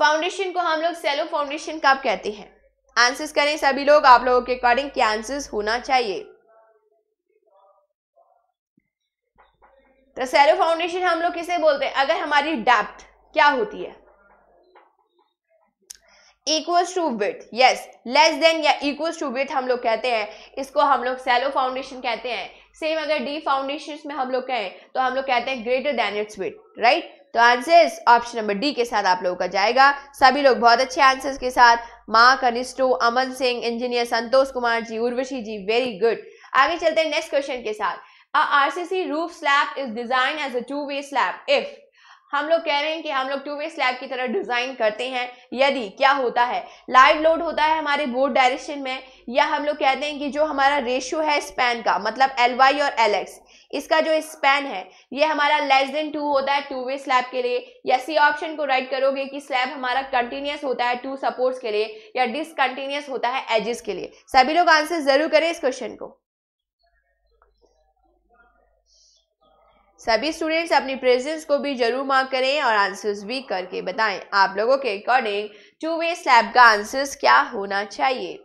फाउंडेशन को हम लोग सेलो फाउंडेशन कब कहते हैं आंसर्स करें सभी लोग आप लोगों के अकॉर्डिंग क्या आंसर्स होना चाहिए तो सेलो फाउंडेशन हम लोग किसे बोलते हैं अगर हमारी डेप्थ क्या होती है equal to width yes less than या इक्वल टू विथ हम लोग कहते हैं इसको हम लोग सेलो फाउंडेशन कहते हैं सेम अगर डी फाउंडेशन में हम लोग कहें तो हम लोग कहते हैं greater than its width right तो आंसर ऑप्शन नंबर डी के साथ आप लोगों का जाएगा सभी लोग बहुत अच्छे आंसर्स के साथ माँ कनिष्ठो Aman Singh engineer Santosh Kumar ji Urvashi ji very good आगे चलते हैं नेक्स्ट क्वेश्चन के साथ RCC roof slab is designed as a two way slab if हम लोग कह रहे हैं कि हम लोग टू वे स्लैब की तरह डिजाइन करते हैं यदि क्या होता है लाइव लोड होता है हमारे बोर्ड डायरेक्शन में या हम लोग कहते हैं कि जो हमारा रेशियो है स्पैन का मतलब एल वाई और एल एक्स इसका जो स्पैन है ये हमारा लेस देन टू होता है टू वे स्लैब के लिए या सी ऑप्शन को राइट करोगे कि स्लैब हमारा कंटिन्यूस होता है टू सपोर्ट्स के लिए या डिसकंटिन्यूस होता है एजेस के लिए सभी लोग आंसर जरूर करें इस क्वेश्चन को सभी स्टूडेंट्स अपनी प्रेजेंस को भी जरूर मार्क करें और आंसर्स भी करके बताएं आप लोगों के अकॉर्डिंग टू वे स्लैब का आंसर्स क्या होना चाहिए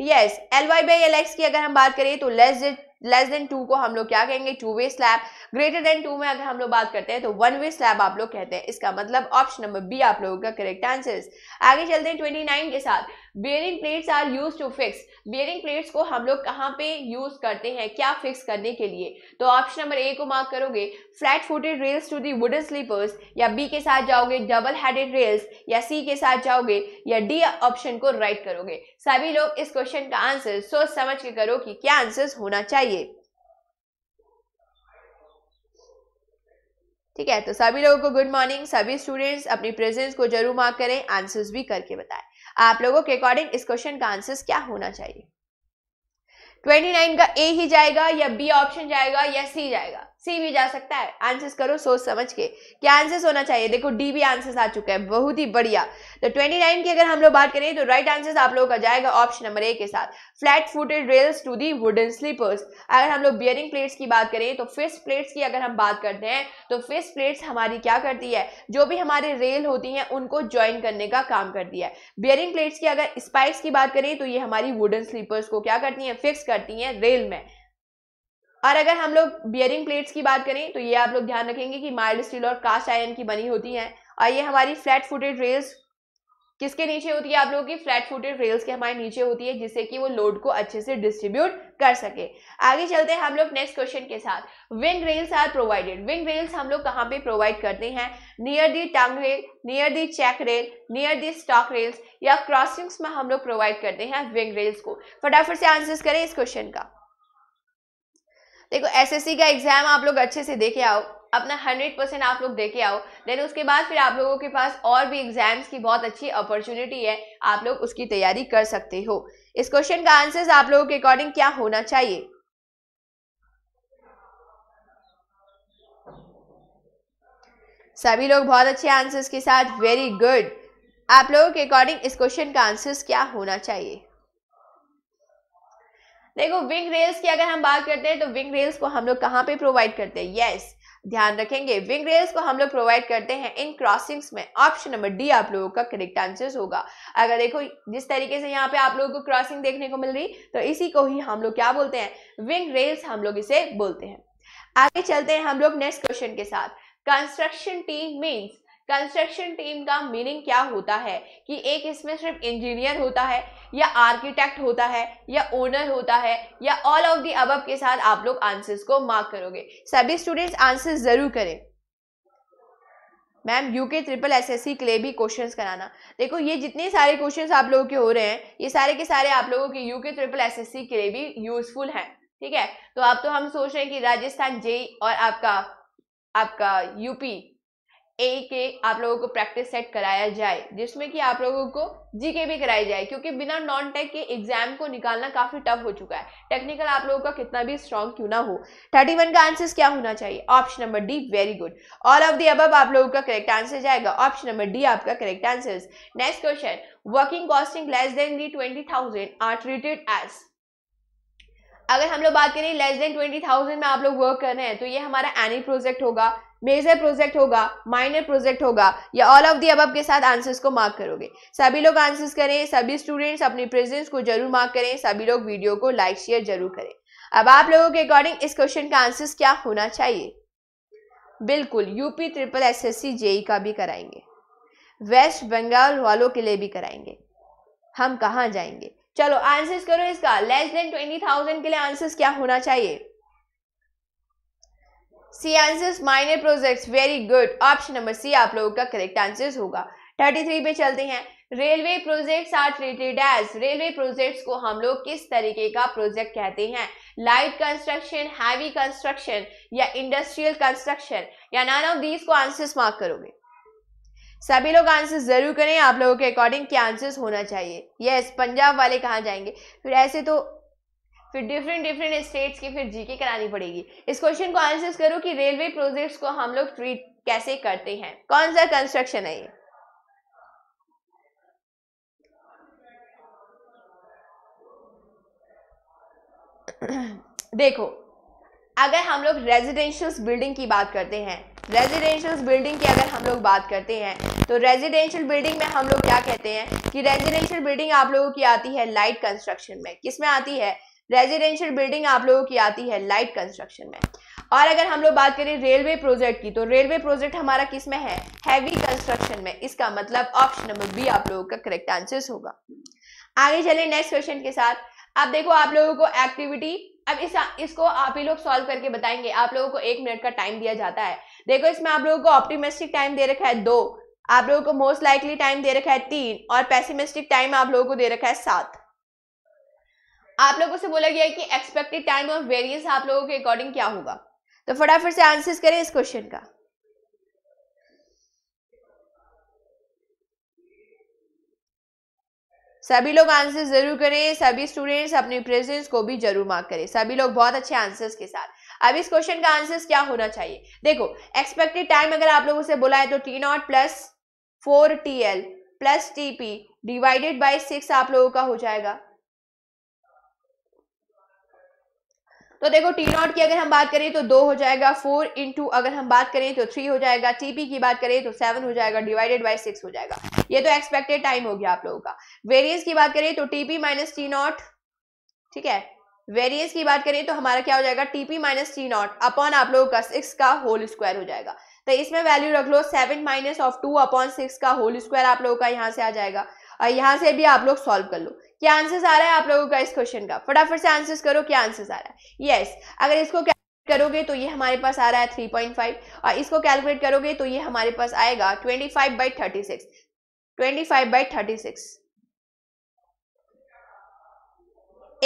yes L Y by L X की अगर हम बात करें तो less than less than two को हम लोग क्या कहेंगे two way slab greater than two में अगर हम लोग बात करते हैं तो वन वे स्लैब आप लोग कहते हैं इसका मतलब ऑप्शन नंबर बी आप लोगों का करेक्ट आंसर आगे चलते हैं ट्वेंटी के साथ bearing plates are used to fix bearing plates को हम लोग कहाँ पे यूज करते हैं क्या फिक्स करने के लिए तो ऑप्शन नंबर ए को मार्क करोगे flat footed rails to the wooden sleepers या बी के साथ जाओगे डबल हेडेड रेल्स या सी के साथ जाओगे या डी ऑप्शन को राइट करोगे सभी लोग इस क्वेश्चन का आंसर सोच समझ के करो कि क्या आंसर होना चाहिए ठीक है तो सभी लोगों को गुड मॉर्निंग सभी स्टूडेंट्स अपनी प्रेजेंस को जरूर मार्क करें आंसर्स भी करके बताएं आप लोगों के अकॉर्डिंग इस क्वेश्चन का आंसर क्या होना चाहिए 29 का ए ही जाएगा या बी ऑप्शन जाएगा या सी जाएगा सी भी जा सकता है आंसर्स करो सोच समझ के क्या आंसर्स होना चाहिए देखो डी भी आंसर्स आ चुका है बहुत ही बढ़िया तो 29 की अगर हम लोग बात करें तो राइट आंसर्स आप लोगों का जाएगा ऑप्शन नंबर ए के साथ flat footed rails to the wooden sleepers अगर हम लोग बियरिंग प्लेट्स की बात करें तो फिस्ट प्लेट्स की अगर हम बात करते हैं तो फिस्ट प्लेट्स हमारी क्या करती है जो भी हमारे रेल होती हैं उनको ज्वाइन करने का काम करती है बियरिंग प्लेट्स की अगर स्पाइक्स की बात करें तो ये हमारी वुडन स्लीपर्स को क्या करती हैं फिक्स करती हैं रेल में और अगर हम लोग बियरिंग प्लेट्स की बात करें तो ये आप लोग ध्यान रखेंगे कि माइल्ड स्टील और कास्ट आयरन की बनी होती हैं और ये हमारी फ्लैट फुटेड रेल्स किसके नीचे होती है आप लोगों की फ्लैट फुटेड रेल्स के हमारे नीचे होती है जिससे कि वो लोड को अच्छे से डिस्ट्रीब्यूट कर सके आगे चलते हैं हम लोग नेक्स्ट क्वेश्चन के साथ wing rails are provided wing rails हम लोग कहाँ पे प्रोवाइड करते हैं near the tongue rail near the check rail near the stock rails या क्रॉसिंग्स में हम लोग प्रोवाइड करते हैं विंग रेल्स को फटाफट से आंसर करें इस क्वेश्चन का देखो एसएससी का एग्जाम आप लोग अच्छे से देखे आओ अपना हंड्रेड परसेंट आप लोग देके आओ देन उसके बाद फिर आप लोगों के पास और भी एग्जाम्स की बहुत अच्छी अपॉर्चुनिटी है आप लोग उसकी तैयारी कर सकते हो इस क्वेश्चन का आंसर आप लोगों के अकॉर्डिंग क्या होना चाहिए सभी लोग बहुत अच्छे आंसर्स के साथ वेरी गुड आप लोगों के अकॉर्डिंग इस क्वेश्चन का आंसर्स क्या होना चाहिए देखो विंग रेल्स की अगर हम बात करते हैं तो विंग रेल्स को हम लोग कहाँ पे प्रोवाइड करते हैं यस ध्यान रखेंगे विंग रेल्स को हम लोग प्रोवाइड करते हैं इन क्रॉसिंग्स में ऑप्शन नंबर डी आप लोगों का करेक्ट आंसर होगा अगर देखो जिस तरीके से यहाँ पे आप लोगों को क्रॉसिंग देखने को मिल रही तो इसी को ही हम लोग क्या बोलते हैं विंग रेल्स हम लोग इसे बोलते हैं आगे चलते हैं हम लोग नेक्स्ट क्वेश्चन के साथ construction team means construction team का मीनिंग क्या होता है कि एक इसमें सिर्फ इंजीनियर होता है या आर्किटेक्ट होता है या ओनर होता है या ऑल ऑफ दी अब के साथ आप लोग आंसर्स को मार्क करोगे सभी स्टूडेंट्स आंसर्स जरूर करें मैम यूके ट्रिपल एसएससी के लिए भी क्वेश्चंस कराना देखो ये जितने सारे क्वेश्चंस आप लोगों के हो रहे हैं ये सारे के सारे आप लोगों के यूके ट्रिपल एसएससी के लिए भी यूजफुल हैं ठीक है तो आप तो हम सोच रहे हैं कि राजस्थान जे और आपका आपका यूपी ए के आप लोगों को प्रैक्टिस सेट कराया जाए जिसमें कि आप लोगों को जीके भी कराई जाए क्योंकि बिना नॉन टेक के एग्जाम को निकालना काफी टफ हो चुका है टेक्निकल आप लोगों का कितना भी स्ट्रॉन्ग क्यों ना हो थर्टी का आंसर क्या होना चाहिए option number D very good all of the अब आप लोगों का करेक्ट आंसर जाएगा ऑप्शन नंबर डी आपका correct answer next question working costing less than the twenty thousand are treated as अगर हम लोग बात करें लेस देन ट्वेंटी थाउजेंड में आप लोग वर्क कर रहे हैं तो ये हमारा एनी प्रोजेक्ट होगा मेजर प्रोजेक्ट होगा माइनर प्रोजेक्ट होगा या ऑल ऑफ दी अबब के साथ आंसर्स को मार्क करोगे सभी लोग आंसर्स करें सभी स्टूडेंट्स अपनी प्रेजेंस को जरूर मार्क करें सभी लोग वीडियो को लाइक शेयर जरूर करें अब आप लोगों के अकॉर्डिंग इस क्वेश्चन का आंसर्स क्या होना चाहिए बिल्कुल यूपी ट्रिपल एस एस का भी कराएंगे वेस्ट बंगाल वालों के लिए भी कराएंगे हम कहाँ जाएंगे चलो आंसर्स करो इसका लेस देन ट्वेंटी थाउजेंड के लिए आंसर्स क्या होना चाहिए C answer minor project very good option number C आप लोगों का करेक्ट आंसर होगा थर्टी थ्री पे चलते हैं railway projects are treated as railway projects को हम लोग किस तरीके का प्रोजेक्ट कहते हैं लाइट कंस्ट्रक्शन हैवी कंस्ट्रक्शन या इंडस्ट्रियल कंस्ट्रक्शन या नान ऑफ दीज को आंसर्स मार्क करोगे सभी लोग आंसर जरूर करें आप लोगों के अकॉर्डिंग क्या आंसर्स होना चाहिए यस yes, पंजाब वाले कहाँ जाएंगे फिर ऐसे तो फिर डिफरेंट डिफरेंट स्टेट्स की फिर जीके करानी पड़ेगी इस क्वेश्चन को आंसर करो कि रेलवे प्रोजेक्ट्स को हम लोग ट्रीट कैसे करते हैं कौन सा कंस्ट्रक्शन है ये (clears throat) देखो अगर हम लोग रेजिडेंशियल बिल्डिंग की बात करते हैं रेजिडेंशियल बिल्डिंग की अगर हम लोग बात करते हैं तो रेजिडेंशियल बिल्डिंग में हम लोग क्या कहते हैं कि रेजिडेंशियल बिल्डिंग आप लोगों की आती है लाइट कंस्ट्रक्शन में किस में आती है रेजिडेंशियल बिल्डिंग आप लोगों की आती है लाइट कंस्ट्रक्शन में और अगर हम लोग बात करें रेलवे प्रोजेक्ट की तो रेलवे प्रोजेक्ट हमारा किस में है हैवी कंस्ट्रक्शन में इसका मतलब ऑप्शन नंबर बी आप लोगों का करेक्ट आंसर होगा आगे चले नेक्स्ट क्वेश्चन के साथ अब देखो आप लोगों को एक्टिविटी अब इस इसको आप ही लोग सॉल्व करके बताएंगे आप लोगों को एक मिनट का टाइम दिया जाता है देखो इसमें आप लोगों को ऑप्टिमिस्टिक टाइम दे रखा है दो आप लोगों को मोस्ट लाइकली टाइम दे रखा है तीन और पैसिमिस्टिक टाइम आप लोगों को दे रखा है सात आप लोगों से बोला गया है कि एक्सपेक्टेड टाइम ऑफ वेरियंस आप लोगों के अकॉर्डिंग क्या होगा तो फटाफट से आंसर्स करें इस क्वेश्चन का सभी लोग आंसर जरूर करें सभी स्टूडेंट्स अपनी प्रेजेंस को भी जरूर मार्क करें सभी लोग बहुत अच्छे आंसर्स के साथ अब इस क्वेश्चन का आंसर्स क्या होना चाहिए देखो एक्सपेक्टेड टाइम अगर आप लोगों से बोला है तो T naught plus four T L plus T P divided by six आप लोगों का हो जाएगा तो देखो टी नॉट की अगर हम बात करें तो दो हो जाएगा फोर इंटू अगर हम बात करें तो थ्री हो जाएगा टीपी की बात करें तो सेवन हो जाएगा डिवाइडेड बाई सिक्स हो जाएगा ये तो एक्सपेक्टेड टाइम हो गया आप लोगों का वेरियंस की बात करें तो टीपी माइनस टी नॉट ठीक है वेरियंस की बात करें तो हमारा क्या हो जाएगा TP minus T naught upon आप लोगों का सिक्स का होल स्क्वायर हो जाएगा तो इसमें वैल्यू रख लो seven minus of two upon six का होल स्क्वायर आप लोगों का यहाँ से आ जाएगा और यहाँ से भी आप लोग सॉल्व कर लो क्या आंसर्स आ रहा है आप लोगों का इस क्वेश्चन का फटाफट से आंसर्स करो क्या आंसर्स आ रहा है यस yes, अगर इसको करोगे तो ये हमारे पास आ रहा है 3.5 और इसको कैलकुलेट करोगे तो ये हमारे पास आएगा 25 five by thirty six twenty five by thirty six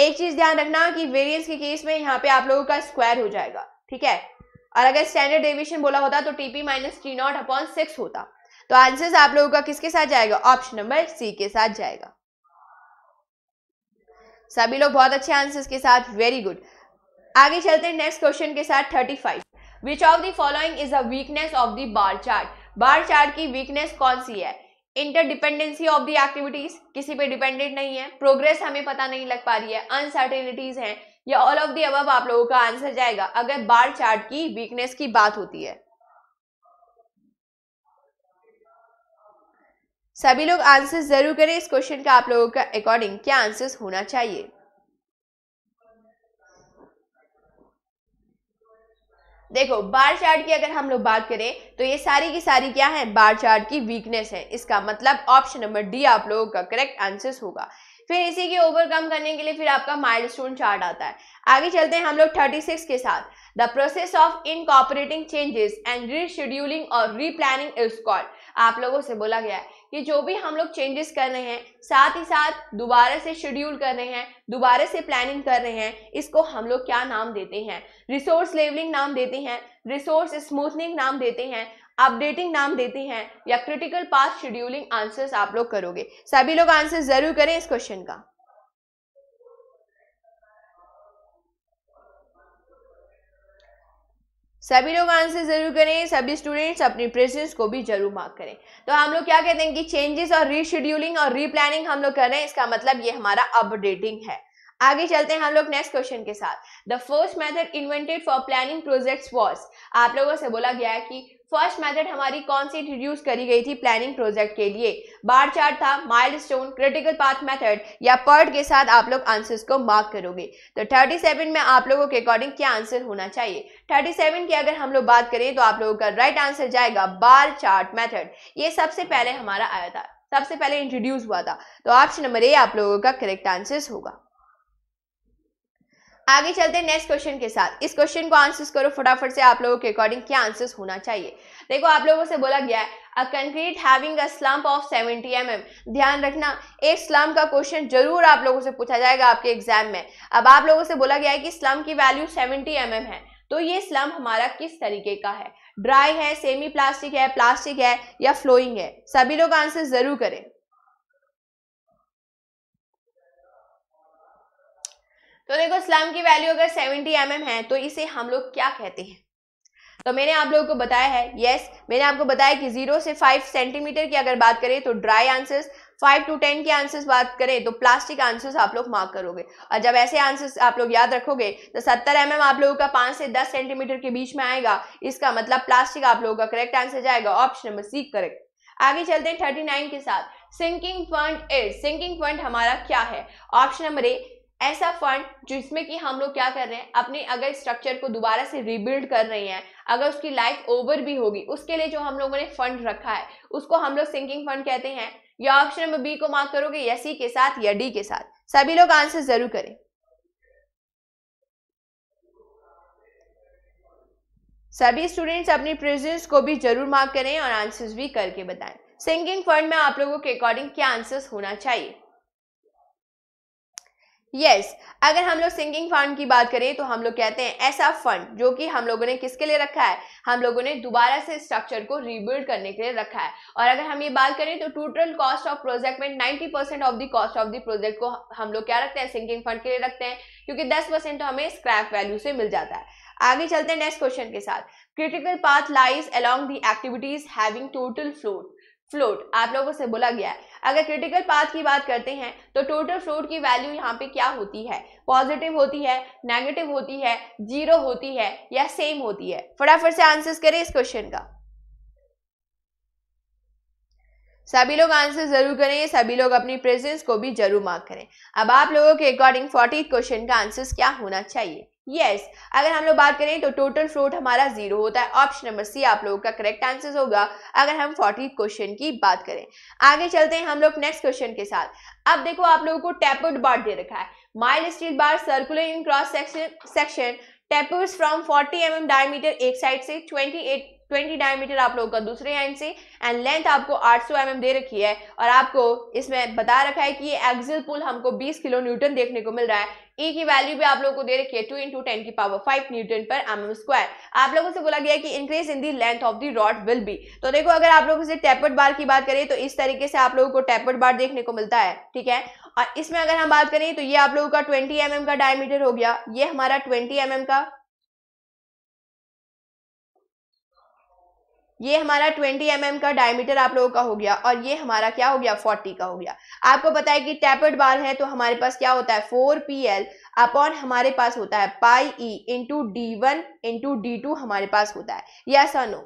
एक चीज ध्यान रखना कि वेरिएंस के केस में यहाँ पे आप लोगों का स्क्वायर हो जाएगा ठीक है और अगर स्टैंडर्ड डेविएशन बोला होता तो TP minus T naught upon six होता तो आंसर्स आप लोगों का किसके साथ जाएगा ऑप्शन नंबर सी के साथ जाएगा सभी लोग बहुत अच्छे आंसर्स के साथ वेरी गुड आगे चलते हैं नेक्स्ट क्वेश्चन के साथ thirty five which of the following is a weakness of the bar chart bar chart की वीकनेस कौन सी है इंटरडिपेंडेंसी ऑफ द एक्टिविटीज किसी पे डिपेंडेंट नहीं है प्रोग्रेस हमें पता नहीं लग पा रही है अनसर्टेनिटीज हैं या ऑल ऑफ द अब आप लोगों का आंसर जाएगा अगर बार चार्ट की वीकनेस की बात होती है सभी लोग आंसर जरूर करें इस क्वेश्चन का आप लोगों का अकॉर्डिंग क्या आंसर होना चाहिए देखो बार चार्ट की अगर हम लोग बात करें तो ये सारी की सारी क्या है बार चार्ट की वीकनेस है इसका मतलब ऑप्शन नंबर डी आप लोगों का करेक्ट आंसर होगा फिर इसी के ओवरकम करने के लिए फिर आपका माइलस्टोन चार्ट आता है आगे चलते हैं हम लोग 36 के साथ the process of incorporating changes and rescheduling और रीप्लानिंग इज कॉल्ड आप लोगों से बोला गया है कि जो भी हम लोग चेंजेस कर रहे हैं साथ ही साथ दोबारा से शेड्यूल कर रहे हैं दोबारा से प्लानिंग कर रहे हैं इसको हम लोग क्या नाम देते हैं रिसोर्स लेवलिंग नाम देते हैं रिसोर्स स्मूथनिंग नाम देते हैं अपडेटिंग नाम देते हैं या क्रिटिकल पास शेड्यूलिंग आंसर्स आप लोग करोगे सभी लोग आंसर जरूर करें इस क्वेश्चन का सभी लोग आंसर जरूर करें सभी स्टूडेंट्स अपनी प्रेजेंस को भी जरूर मार्क करें तो हम लोग क्या कहते हैं कि चेंजेस और रीशेड्यूलिंग और रीप्लानिंग हम लोग कर रहे हैं इसका मतलब ये हमारा अपडेटिंग है आगे चलते हैं हम लोग नेक्स्ट क्वेश्चन के साथ the first method invented for planning project was आप लोगों से बोला गया है कि फर्स्ट मेथड हमारी कौन सी इंट्रोड्यूस करी गई थी प्लानिंग प्रोजेक्ट के लिए बार चार्ट था माइलस्टोन क्रिटिकल पाथ मेथड या पर्ट के साथ आप लोग आंसर्स को मार्क करोगे तो 37 में आप लोगों के अकॉर्डिंग क्या आंसर होना चाहिए 37 की अगर हम लोग बात करें तो आप लोगों का राइट आंसर जाएगा बार चार्ट मैथड ये सबसे पहले हमारा आया था सबसे पहले इंट्रोड्यूस हुआ था तो ऑप्शन नंबर ए आप लोगों का करेक्ट आंसर होगा आगे चलते हैं नेक्स्ट क्वेश्चन के साथ इस क्वेश्चन को आंसर्स करो फटाफट से आप लोगों के अकॉर्डिंग क्या आंसर्स होना चाहिए देखो आप लोगों से बोला गया है a concrete having a slump of 70 m mm. ध्यान रखना एक स्लम का क्वेश्चन जरूर आप लोगों से पूछा जाएगा आपके एग्जाम में अब आप लोगों से बोला गया है कि स्लम की वैल्यू 70 एम mm है तो ये स्लम हमारा किस तरीके का है ड्राई है सेमी प्लास्टिक है प्लास्टिक है या फ्लोइंग है सभी लोग आंसर जरूर करें तो देखो स्लम की वैल्यू अगर 70 एम mm है तो इसे हम लोग क्या कहते हैं तो मैंने आप लोगों को बताया है यस मैंने आपको बताया कि जीरो से फाइव सेंटीमीटर की अगर बात करें तो dry answers five to ten के आंसर्स बात करें तो प्लास्टिक आंसर्स आप लोग मार्क करोगे और जब ऐसे आंसर्स आप लोग याद रखोगे तो सत्तर एम mm आप लोगों का पाँच से दस सेंटीमीटर के बीच में आएगा इसका मतलब प्लास्टिक आप लोगों का करेक्ट आंसर जाएगा ऑप्शन नंबर सी करेक्ट आगे चलते हैं थर्टी नाइन के साथ sinking fund is sinking fund हमारा क्या है ऑप्शन नंबर ए ऐसा फंड जिसमें कि हम लोग क्या कर रहे हैं अपने अगर स्ट्रक्चर को दोबारा से रिबिल्ड कर रहे हैं अगर उसकी लाइफ ओवर भी होगी उसके लिए जो हम लोगों ने फंड रखा है उसको हम लोग सिंकिंग फंड कहते हैं या ऑप्शन नंबर बी को मार्क करोगे या e के साथ या डी के साथ सभी लोग आंसर जरूर करें सभी स्टूडेंट्स अपनी प्रेजेंस को भी जरूर मार्क करें और आंसर्स भी करके बताएं सिंकिंग फंड में आप लोगों के अकॉर्डिंग क्या आंसर्स होना चाहिए यस yes, अगर हम लोग सिंगिंग फंड की बात करें तो हम लोग कहते हैं ऐसा फंड जो कि हम लोगों ने किसके लिए रखा है हम लोगों ने दोबारा से स्ट्रक्चर को रिबिल्ड करने के लिए रखा है और अगर हम ये बात करें तो टोटल कॉस्ट ऑफ प्रोजेक्ट में 90 percent of the cost of the project को हम लोग क्या रखते हैं सिंकिंग फंड के लिए रखते हैं क्योंकि दस परसेंट तो हमें स्क्रैप वैल्यू से मिल जाता है आगे चलते हैं नेक्स्ट क्वेश्चन के साथ critical path lies along the activities having total float float आप लोगों से बोला गया है अगर क्रिटिकल पाथ की बात करते हैं तो टोटल फ्लोट की वैल्यू यहाँ पे क्या होती है पॉजिटिव होती है नेगेटिव होती है जीरो होती है या सेम होती है फटाफट से आंसर करें इस क्वेश्चन का सभी लोग आंसर जरूर करें सभी लोग अपनी प्रेजेंस को भी जरूर मार्क करें अब आप लोगों के अकॉर्डिंग फोर्टी क्वेश्चन का आंसर क्या होना चाहिए यस yes. अगर हम लोग बात करें तो टोटल फ्लोट हमारा जीरो होता है ऑप्शन नंबर सी आप लोगों का करेक्ट आंसर होगा अगर हम फोर्टी क्वेश्चन की बात करें आगे चलते हैं हम लोग नेक्स्ट क्वेश्चन के साथ अब देखो आप लोगों को टेपर्ड बार दे रखा है mild steel bar circular in cross section section tapers from forty m m diameter एक साइड से ट्वेंटी 20 डायमीटर आप लोगों का दूसरे एंड से एंड लेंथ आपको 800 एम mm दे रखी है और आपको इसमें बता रखा है कि ये एक्सिल पुल हमको 20 किलो न्यूटन देखने को मिल रहा है ई e की वैल्यू भी आप लोगों को दे रखी है टू इंटू टेन की power five newton per m square आप लोगों से बोला गया कि increase in the length of the rod will be तो देखो अगर आप लोगों से टेपर्ड बार की बात करें तो इस तरीके से आप लोगों को टेपर्ड बार देखने को मिलता है ठीक है और इसमें अगर हम बात करें तो ये आप लोगों का ट्वेंटी एम mm का डायमीटर हो गया ये हमारा ट्वेंटी एम mm का ये हमारा 20 एम mm का डायमीटर आप लोगों का हो गया और ये हमारा क्या हो गया 40 का हो गया आपको पता है कि टैपर्ड बार है तो हमारे पास क्या होता है 4 पी एल अपॉन हमारे पास होता है pi E into D one into D two हमारे पास होता है यस और नो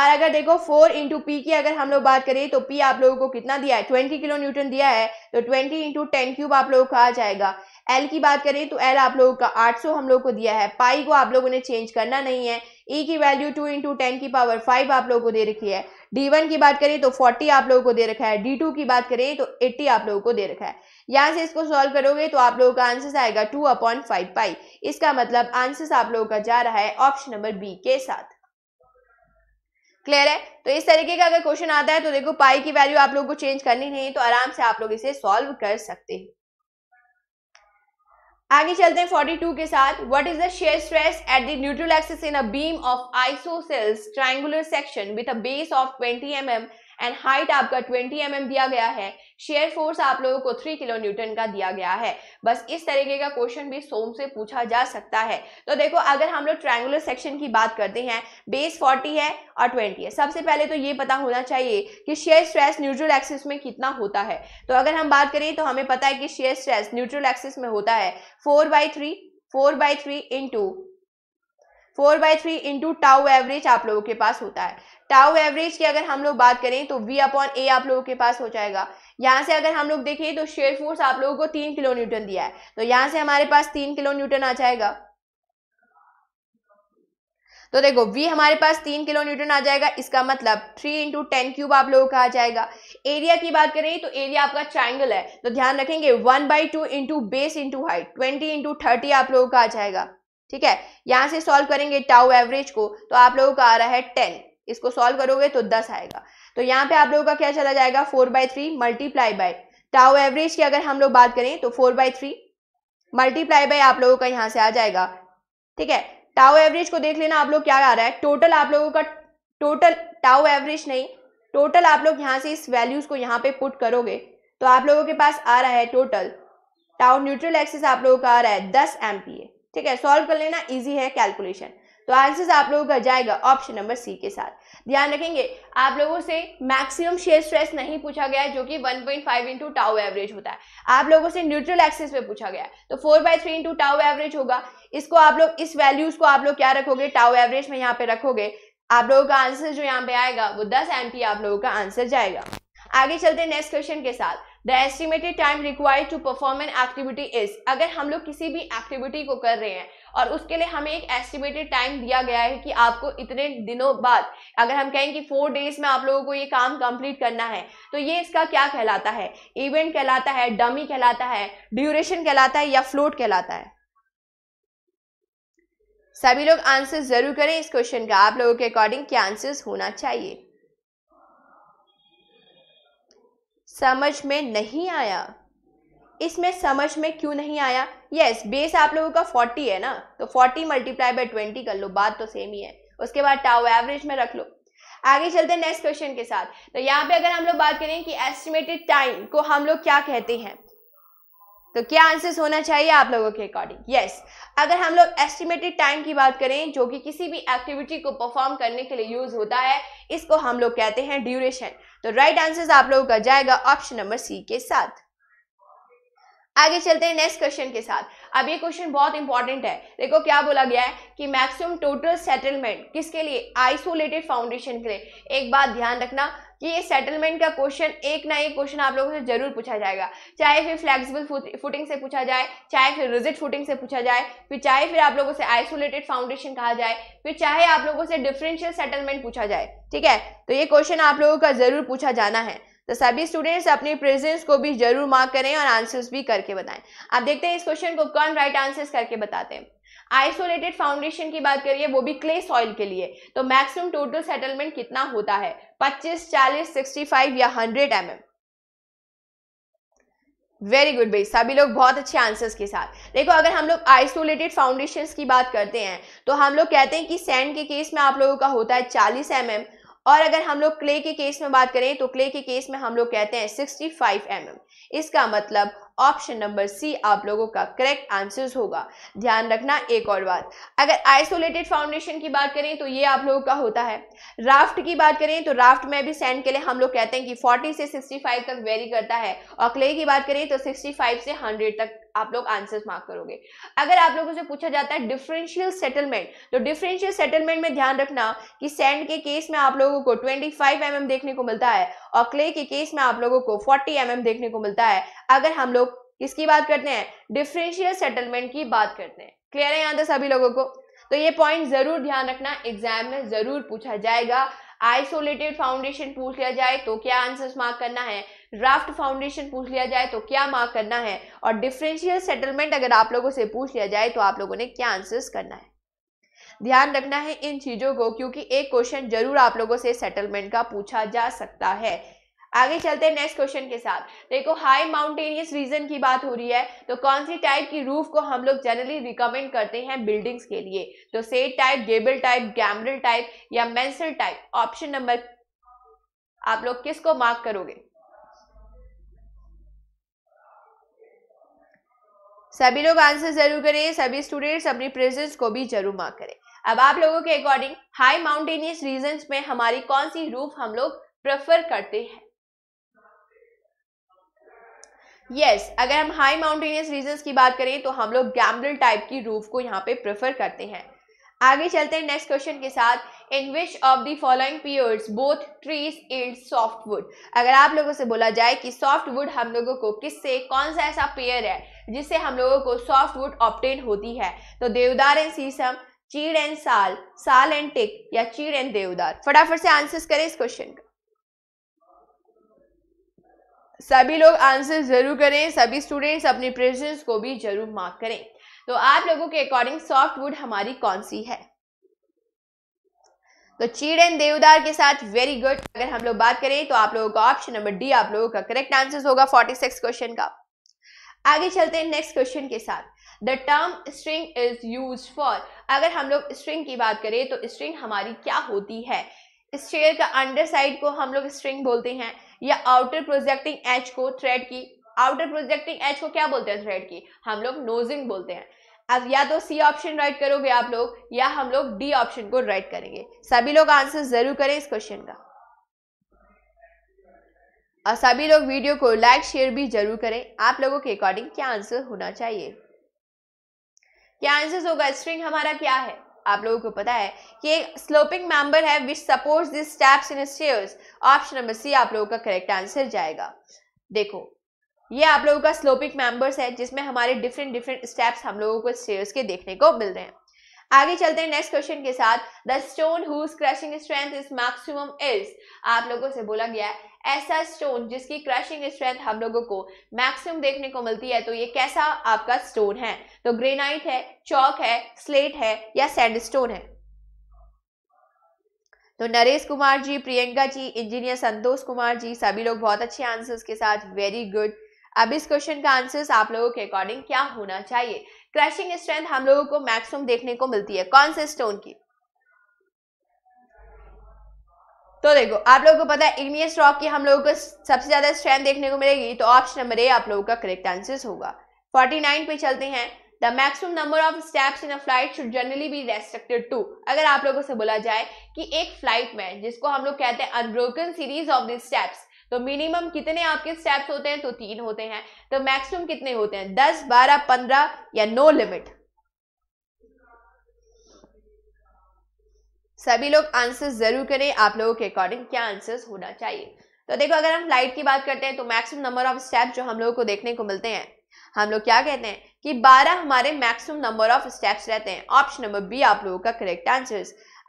और अगर देखो फोर इंटू पी की अगर हम लोग बात करें तो पी आप लोगों को कितना दिया है ट्वेंटी किलो न्यूटन दिया है तो ट्वेंटी इंटू टेन क्यूब आप लोगों का आ जाएगा एल की बात करें तो एल आप लोगों का 800 हम लोग को दिया है पाई को आप लोगों ने चेंज करना नहीं है ई e की वैल्यू टू इंटू टेन की पावर फाइव आप लोगों को दे रखी है डी वन की बात करें तो फोर्टी आप लोगों को दे रखा है डी टू की बात करें तो एट्टी आप लोगों को दे रखा है यहाँ से इसको सॉल्व करोगे तो आप लोगों का आंसर आएगा टू अपॉइंट फाइव पाई इसका मतलब आंसर आप लोगों का जा रहा है ऑप्शन नंबर बी के साथ क्लियर है तो इस तरीके का अगर क्वेश्चन आता है तो देखो पाई की वैल्यू आप लोग को चेंज करनी नहीं तो आराम से आप लोग इसे सॉल्व कर सकते हैं आगे चलते हैं 42 के साथ what is the shear stress at the neutral axis in a beam of isosceles triangular section with a base of 20 mm and height आपका 20 एम mm दिया गया है शेयर फोर्स आप लोगों को 3 किलो न्यूटन का दिया गया है बस इस तरीके का क्वेश्चन भी सोम से पूछा जा सकता है तो देखो अगर हम लोग ट्रायंगुलर सेक्शन की बात करते हैं बेस 40 है और 20 है सबसे पहले तो ये पता होना चाहिए कि शेयर स्ट्रेस न्यूट्रल एक्सिस में कितना होता है तो अगर हम बात करें तो हमें पता है कि शेयर स्ट्रेस न्यूट्रल एक्सिस में होता है four by three four by three into four by three into tau average आप लोगों के पास होता है टाउ एवरेज की अगर हम लोग बात करें तो वी अपॉन ए आप लोगों के पास हो जाएगा यहाँ से अगर हम लोग देखें तो शेयर फोर्स आप लोगों को तीन किलो न्यूटन दिया है तो यहाँ से हमारे पास तीन किलो न्यूटन आ जाएगा तो देखो वी हमारे पास तीन किलो न्यूटन आ जाएगा इसका मतलब थ्री इंटू टेन क्यूब आप लोगों का आ जाएगा एरिया की बात करें तो एरिया आपका ट्राइंगल है तो ध्यान रखेंगे one by two into base into height twenty into thirty आप लोगों का आ जाएगा ठीक है यहां से सॉल्व करेंगे टाउ एवरेज को तो आप लोगों का आ रहा है टेन इसको सॉल्व करोगे तो दस आएगा तो यहाँ पे आप लोगों का क्या चला जाएगा four by three multiply by tau average की अगर हम लोग बात करें तो four by three multiply by आप लोगों का यहाँ से आ जाएगा ठीक है टाओ एवरेज को देख लेना आप लोग क्या आ रहा है टोटल आप लोगों का टोटल टाओ एवरेज नहीं टोटल आप लोग यहाँ से इस वैल्यूज को यहाँ पे पुट करोगे तो आप लोगों के पास आ रहा है टोटल टाओ न्यूट्रल एक्सिस आप लोगों का आ रहा है दस एमपीए ठीक है सॉल्व कर लेना इजी है कैलकुलेशन तो आंसर आप लोगों का जाएगा ऑप्शन नंबर सी के साथ ध्यान रखेंगे आप लोगों से मैक्सिमम शेयर स्ट्रेस नहीं पूछा गया है जो कि 1.5 point five into tau average होता है आप लोगों से न्यूट्रल एक्सेस पे पूछा गया है तो 4 by three into tau average होगा इसको आप लोग इस वैल्यूज को आप लोग क्या रखोगे टाउ एवरेज में यहाँ पे रखोगे आप लोगों का आंसर जो यहाँ पे आएगा वो दस एम आप लोगों का आंसर जाएगा आगे चलते हैं नेक्स्ट क्वेश्चन के साथ the estimated time required to perform an activity is अगर हम लोग किसी भी एक्टिविटी को कर रहे हैं और उसके लिए हमें एक एस्टिमेटेड टाइम दिया गया है कि आपको इतने दिनों बाद अगर हम कहें कि फोर डेज में आप लोगों को ये काम कंप्लीट करना है तो ये इसका क्या कहलाता है इवेंट कहलाता है डमी कहलाता है ड्यूरेशन कहलाता है या फ्लोट कहलाता है सभी लोग आंसर जरूर करें इस क्वेश्चन का आप लोगों के अकॉर्डिंग क्या आंसर्स होना चाहिए समझ में नहीं आया इसमें समझ में क्यों नहीं आया यस yes, बेस आप लोगों का 40 है ना तो 40 मल्टीप्लाई बाय 20 कर लो बात तो सेम ही है उसके बाद टाओ एवरेज में रख लो आगे चलते हैं नेक्स्ट क्वेश्चन के साथ तो यहाँ पे अगर हम लोग बात करें कि एस्टिमेटेड टाइम को हम लोग क्या कहते हैं तो क्या आंसर्स होना चाहिए आप लोगों के अकॉर्डिंग यस अगर हम लोग एस्टिमेटेड टाइम की बात करें जो कि किसी भी एक्टिविटी को परफॉर्म करने के लिए यूज होता है इसको हम लोग कहते हैं ड्यूरेशन तो राइट right आंसर आप लोगों का जाएगा ऑप्शन नंबर सी के साथ आगे चलते हैं नेक्स्ट क्वेश्चन के साथ अब ये क्वेश्चन बहुत इंपॉर्टेंट है देखो क्या बोला गया है कि मैक्सिमम टोटल सेटलमेंट किसके लिए आइसोलेटेड फाउंडेशन के लिए एक बात ध्यान रखना कि ये सेटलमेंट का क्वेश्चन एक ना एक क्वेश्चन आप लोगों से जरूर पूछा जाएगा चाहे फिर फ्लेक्सिबल फुटिंग से पूछा जाए चाहे फिर रिजिट फुटिंग से पूछा जाए फिर चाहे फिर आप लोगों से आइसोलेटेड फाउंडेशन कहा जाए फिर चाहे आप लोगों से डिफरेंशियल सेटलमेंट पूछा जाए ठीक है तो ये क्वेश्चन आप लोगों का जरूर पूछा जाना है तो सभी स्टूडेंट्स अपनी प्रेजेंस को भी जरूर मार्क करें और आंसर्स भी करके बताएं आप देखते हैं इस क्वेश्चन को कौन राइट आंसर्स करके बताते हैं आइसोलेटेड फाउंडेशन की बात करिए वो भी क्ले सॉइल के लिए तो मैक्सिमम टोटल सेटलमेंट कितना होता है 25, 40, 65 या 100 एम mm. वेरी गुड भाई सभी लोग बहुत अच्छे आंसर्स के साथ देखो अगर हम लोग आइसोलेटेड फाउंडेशन की बात करते हैं तो हम लोग कहते हैं कि सैंड के केस में आप लोगों का होता है 40 एम mm, और अगर हम लोग क्ले के केस में बात करें तो क्ले के केस में हम लोग कहते हैं 65 फाइव mm. इसका मतलब ऑप्शन नंबर सी आप लोगों का करेक्ट आंसर होगा ध्यान रखना एक और बात अगर आइसोलेटेड फाउंडेशन की बात करें तो ये आप लोगों का होता है राफ्ट की बात करें तो राफ्ट में भी सैंड के लिए हम लोग कहते हैं कि 40 से 65 तक वेरी करता है और क्ले की बात करें तो 65 से 100 तक आप लोग आंसर्स मार्क करोगे अगर आप लोगों से पूछा जाता है डिफरेंशियल सेटलमेंट तो डिफरेंशियल सेटलमेंट में ध्यान रखना कि सैंड के केस में आप लोगों को 25 फाइव mm देखने को मिलता है और क्ले के केस में आप लोगों को 40 एम mm देखने को मिलता है अगर हम लोग किसकी बात करते हैं डिफरेंशियल सेटलमेंट की बात करते हैं क्लियर है यहाँ तक सभी लोगों को तो ये पॉइंट जरूर ध्यान रखना एग्जाम में जरूर पूछा जाएगा आइसोलेटेड फाउंडेशन पूछ लिया जाए तो क्या आंसर्स मार्क करना है राफ्ट फाउंडेशन पूछ लिया जाए तो क्या मार्क करना है और डिफरेंशियल सेटलमेंट अगर आप लोगों से पूछ लिया जाए तो आप लोगों ने क्या आंसर्स करना है ध्यान रखना है इन चीज़ों को क्योंकि एक क्वेश्चन जरूर आप लोगों से सेटलमेंट का पूछा जा सकता है आगे चलते हैं नेक्स्ट क्वेश्चन के साथ देखो हाई माउंटेनियस रीजन की बात हो रही है तो कौन सी टाइप की रूफ को हम लोग जनरली रिकमेंड करते हैं बिल्डिंग्स के लिए तो set type gable type gambrel type या मेंसल टाइप ऑप्शन नंबर आप लोग किसको मार्क करोगे सभी लोग आंसर जरूर करें सभी स्टूडेंट्स अपनी प्रेजेंस को भी जरूर मार्क करें अब आप लोगों के अकॉर्डिंग हाई माउंटेनियस रीजन में हमारी कौन सी रूफ हम लोग प्रेफर करते हैं यस yes, अगर हम हाई माउंटेनियस रीजन की बात करें तो हम लोग गैम्बल टाइप की रूफ को यहाँ पे प्रेफर करते हैं आगे चलते हैं नेक्स्ट क्वेश्चन के साथ in which of the following periods both trees and softwood अगर आप लोगों से बोला जाए कि सॉफ्टवुड हम लोगों को किससे कौन सा ऐसा पेयर है जिससे हम लोगों को सॉफ्टवुड ऑप्टेन होती है तो देवदार एंड सीसम चीड़ एंड साल साल एंड टिक या चीड़ एंड देवदार फटाफट से आंसर्स करें इस क्वेश्चन का सभी लोग आंसर जरूर करें सभी स्टूडेंट्स अपने प्रेजेंस को भी जरूर मार्क करें तो आप लोगों के अकॉर्डिंग सॉफ्टवुड हमारी कौन सी है तो चीड़ एंड देवदार के साथ वेरी गुड अगर हम लोग बात करें तो आप लोगों का ऑप्शन नंबर डी आप लोगों का करेक्ट आंसर होगा फोर्टी सिक्स क्वेश्चन का आगे चलते हैं नेक्स्ट क्वेश्चन के साथ the term string is use for अगर हम लोग स्ट्रिंग की बात करें तो स्ट्रिंग हमारी क्या होती है इस शेयर का अंडर साइड को हम लोग स्ट्रिंग बोलते हैं या आउटर प्रोजेक्टिंग एच को थ्रेड की आउटर प्रोजेक्टिंग एच को क्या बोलते हैं थ्रेड की हम लोग नोजिंग बोलते हैं अब या तो सी ऑप्शन राइट करोगे आप लोग या हम लोग डी ऑप्शन को राइट करेंगे सभी लोग आंसर जरूर करें इस क्वेश्चन का और सभी लोग वीडियो को लाइक शेयर भी जरूर करें आप लोगों के अकॉर्डिंग क्या आंसर होना चाहिए क्या आंसर होगा स्ट्रिंग हमारा क्या है आप लोगों को पता है कि एक स्लोपिंग मेंबर है which support this steps in stairs option number C आप लोगों का करेक्ट आंसर जाएगा देखो ये आप लोगों का स्लोपिंग मेंबर्स है जिसमें हमारे डिफरेंट डिफरेंट स्टेप्स हम लोगों को स्टेयर्स के देखने को मिल रहे हैं आगे चलते हैं नेक्स्ट क्वेश्चन के साथ the stone crushing strength is maximum is आप लोगों से बोला गया है ऐसा स्टोन जिसकी क्रशिंग स्ट्रेंथ हम लोगों को मैक्सिमम देखने को मिलती है तो ये कैसा आपका स्टोन है तो ग्रेनाइट है चौक है स्लेट है या सैंडस्टोन है तो नरेश कुमार जी प्रियंका जी इंजीनियर संतोष कुमार जी सभी लोग बहुत अच्छे आंसर्स के साथ वेरी गुड अब इस क्वेश्चन का आंसर्स आप लोगों के अकॉर्डिंग क्या होना चाहिए क्रैशिंग स्ट्रेंथ हम लोगों को मैक्सिमम देखने को मिलती है कौन से स्टोन की तो देखो आप लोगों को पता है इग्नियस रॉक की हम लोगों को सबसे ज्यादा स्ट्रेंथ देखने को मिलेगी तो ऑप्शन नंबर ए आप लोगों का करेक्ट आंसर होगा 49 पे चलते हैं the maximum number of steps in a flight should generally be restricted to अगर आप लोगों से बोला जाए कि एक फ्लाइट में जिसको हम लोग कहते हैं unbroken series of the steps तो मिनिमम कितने आपके स्टेप्स होते हैं तो तीन होते हैं तो मैक्सिमम कितने होते हैं दस बारह पंद्रह या नो लिमिट सभी लोग आंसर जरूर करें आप लोगों के अकॉर्डिंग क्या आंसर्स होना चाहिए तो देखो अगर हम लाइट की बात करते हैं तो मैक्सिमम नंबर ऑफ स्टेप जो हम लोगों को देखने को मिलते हैं हम लोग क्या कहते हैं कि 12 हमारे मैक्सिमम नंबर ऑफ स्टेप्स रहते हैं ऑप्शन नंबर बी आप लोगों का करेक्ट आंसर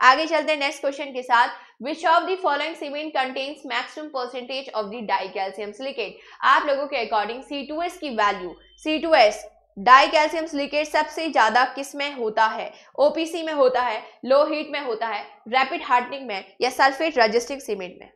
आगे चलते हैं नेक्स्ट क्वेश्चन के साथ which of the following cement contains maximum percentage of the di calcium silicate आप लोगों के अकॉर्डिंग सी टू एस की value C two S di calcium silicate सबसे ज्यादा किस में होता है ओपीसी में होता है लो हीट में होता है रैपिड हार्डनिंग में या सल्फेट रजिस्टिंग सीमेंट में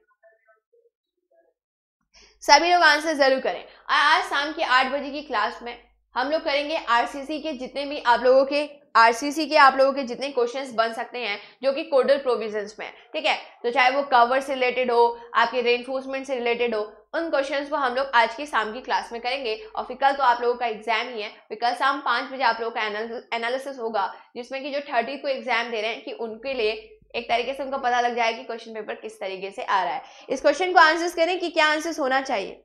सभी लोग आंसर जरूर करें आज शाम के आठ बजे की क्लास में हम लोग करेंगे आरसीसी के जितने भी आप लोगों के आरसीसी के आप लोगों के जितने क्वेश्चंस बन सकते हैं जो कि कोडल प्रोविजंस में है ठीक है तो चाहे वो कवर से रिलेटेड हो आपके रेनफोर्समेंट से रिलेटेड हो उन क्वेश्चंस को हम लोग आज की शाम की क्लास में करेंगे और फिर कल तो आप लोगों का एग्जाम ही है फिर कल शाम पाँच बजे आप लोगों का एनालिसिस होगा जिसमें कि जो थर्टी को एग्जाम दे रहे हैं कि उनके लिए एक तरीके से उनको पता लग जाए कि क्वेश्चन पेपर किस तरीके से आ रहा है इस क्वेश्चन को आंसर्स करें कि क्या आंसर्स होना चाहिए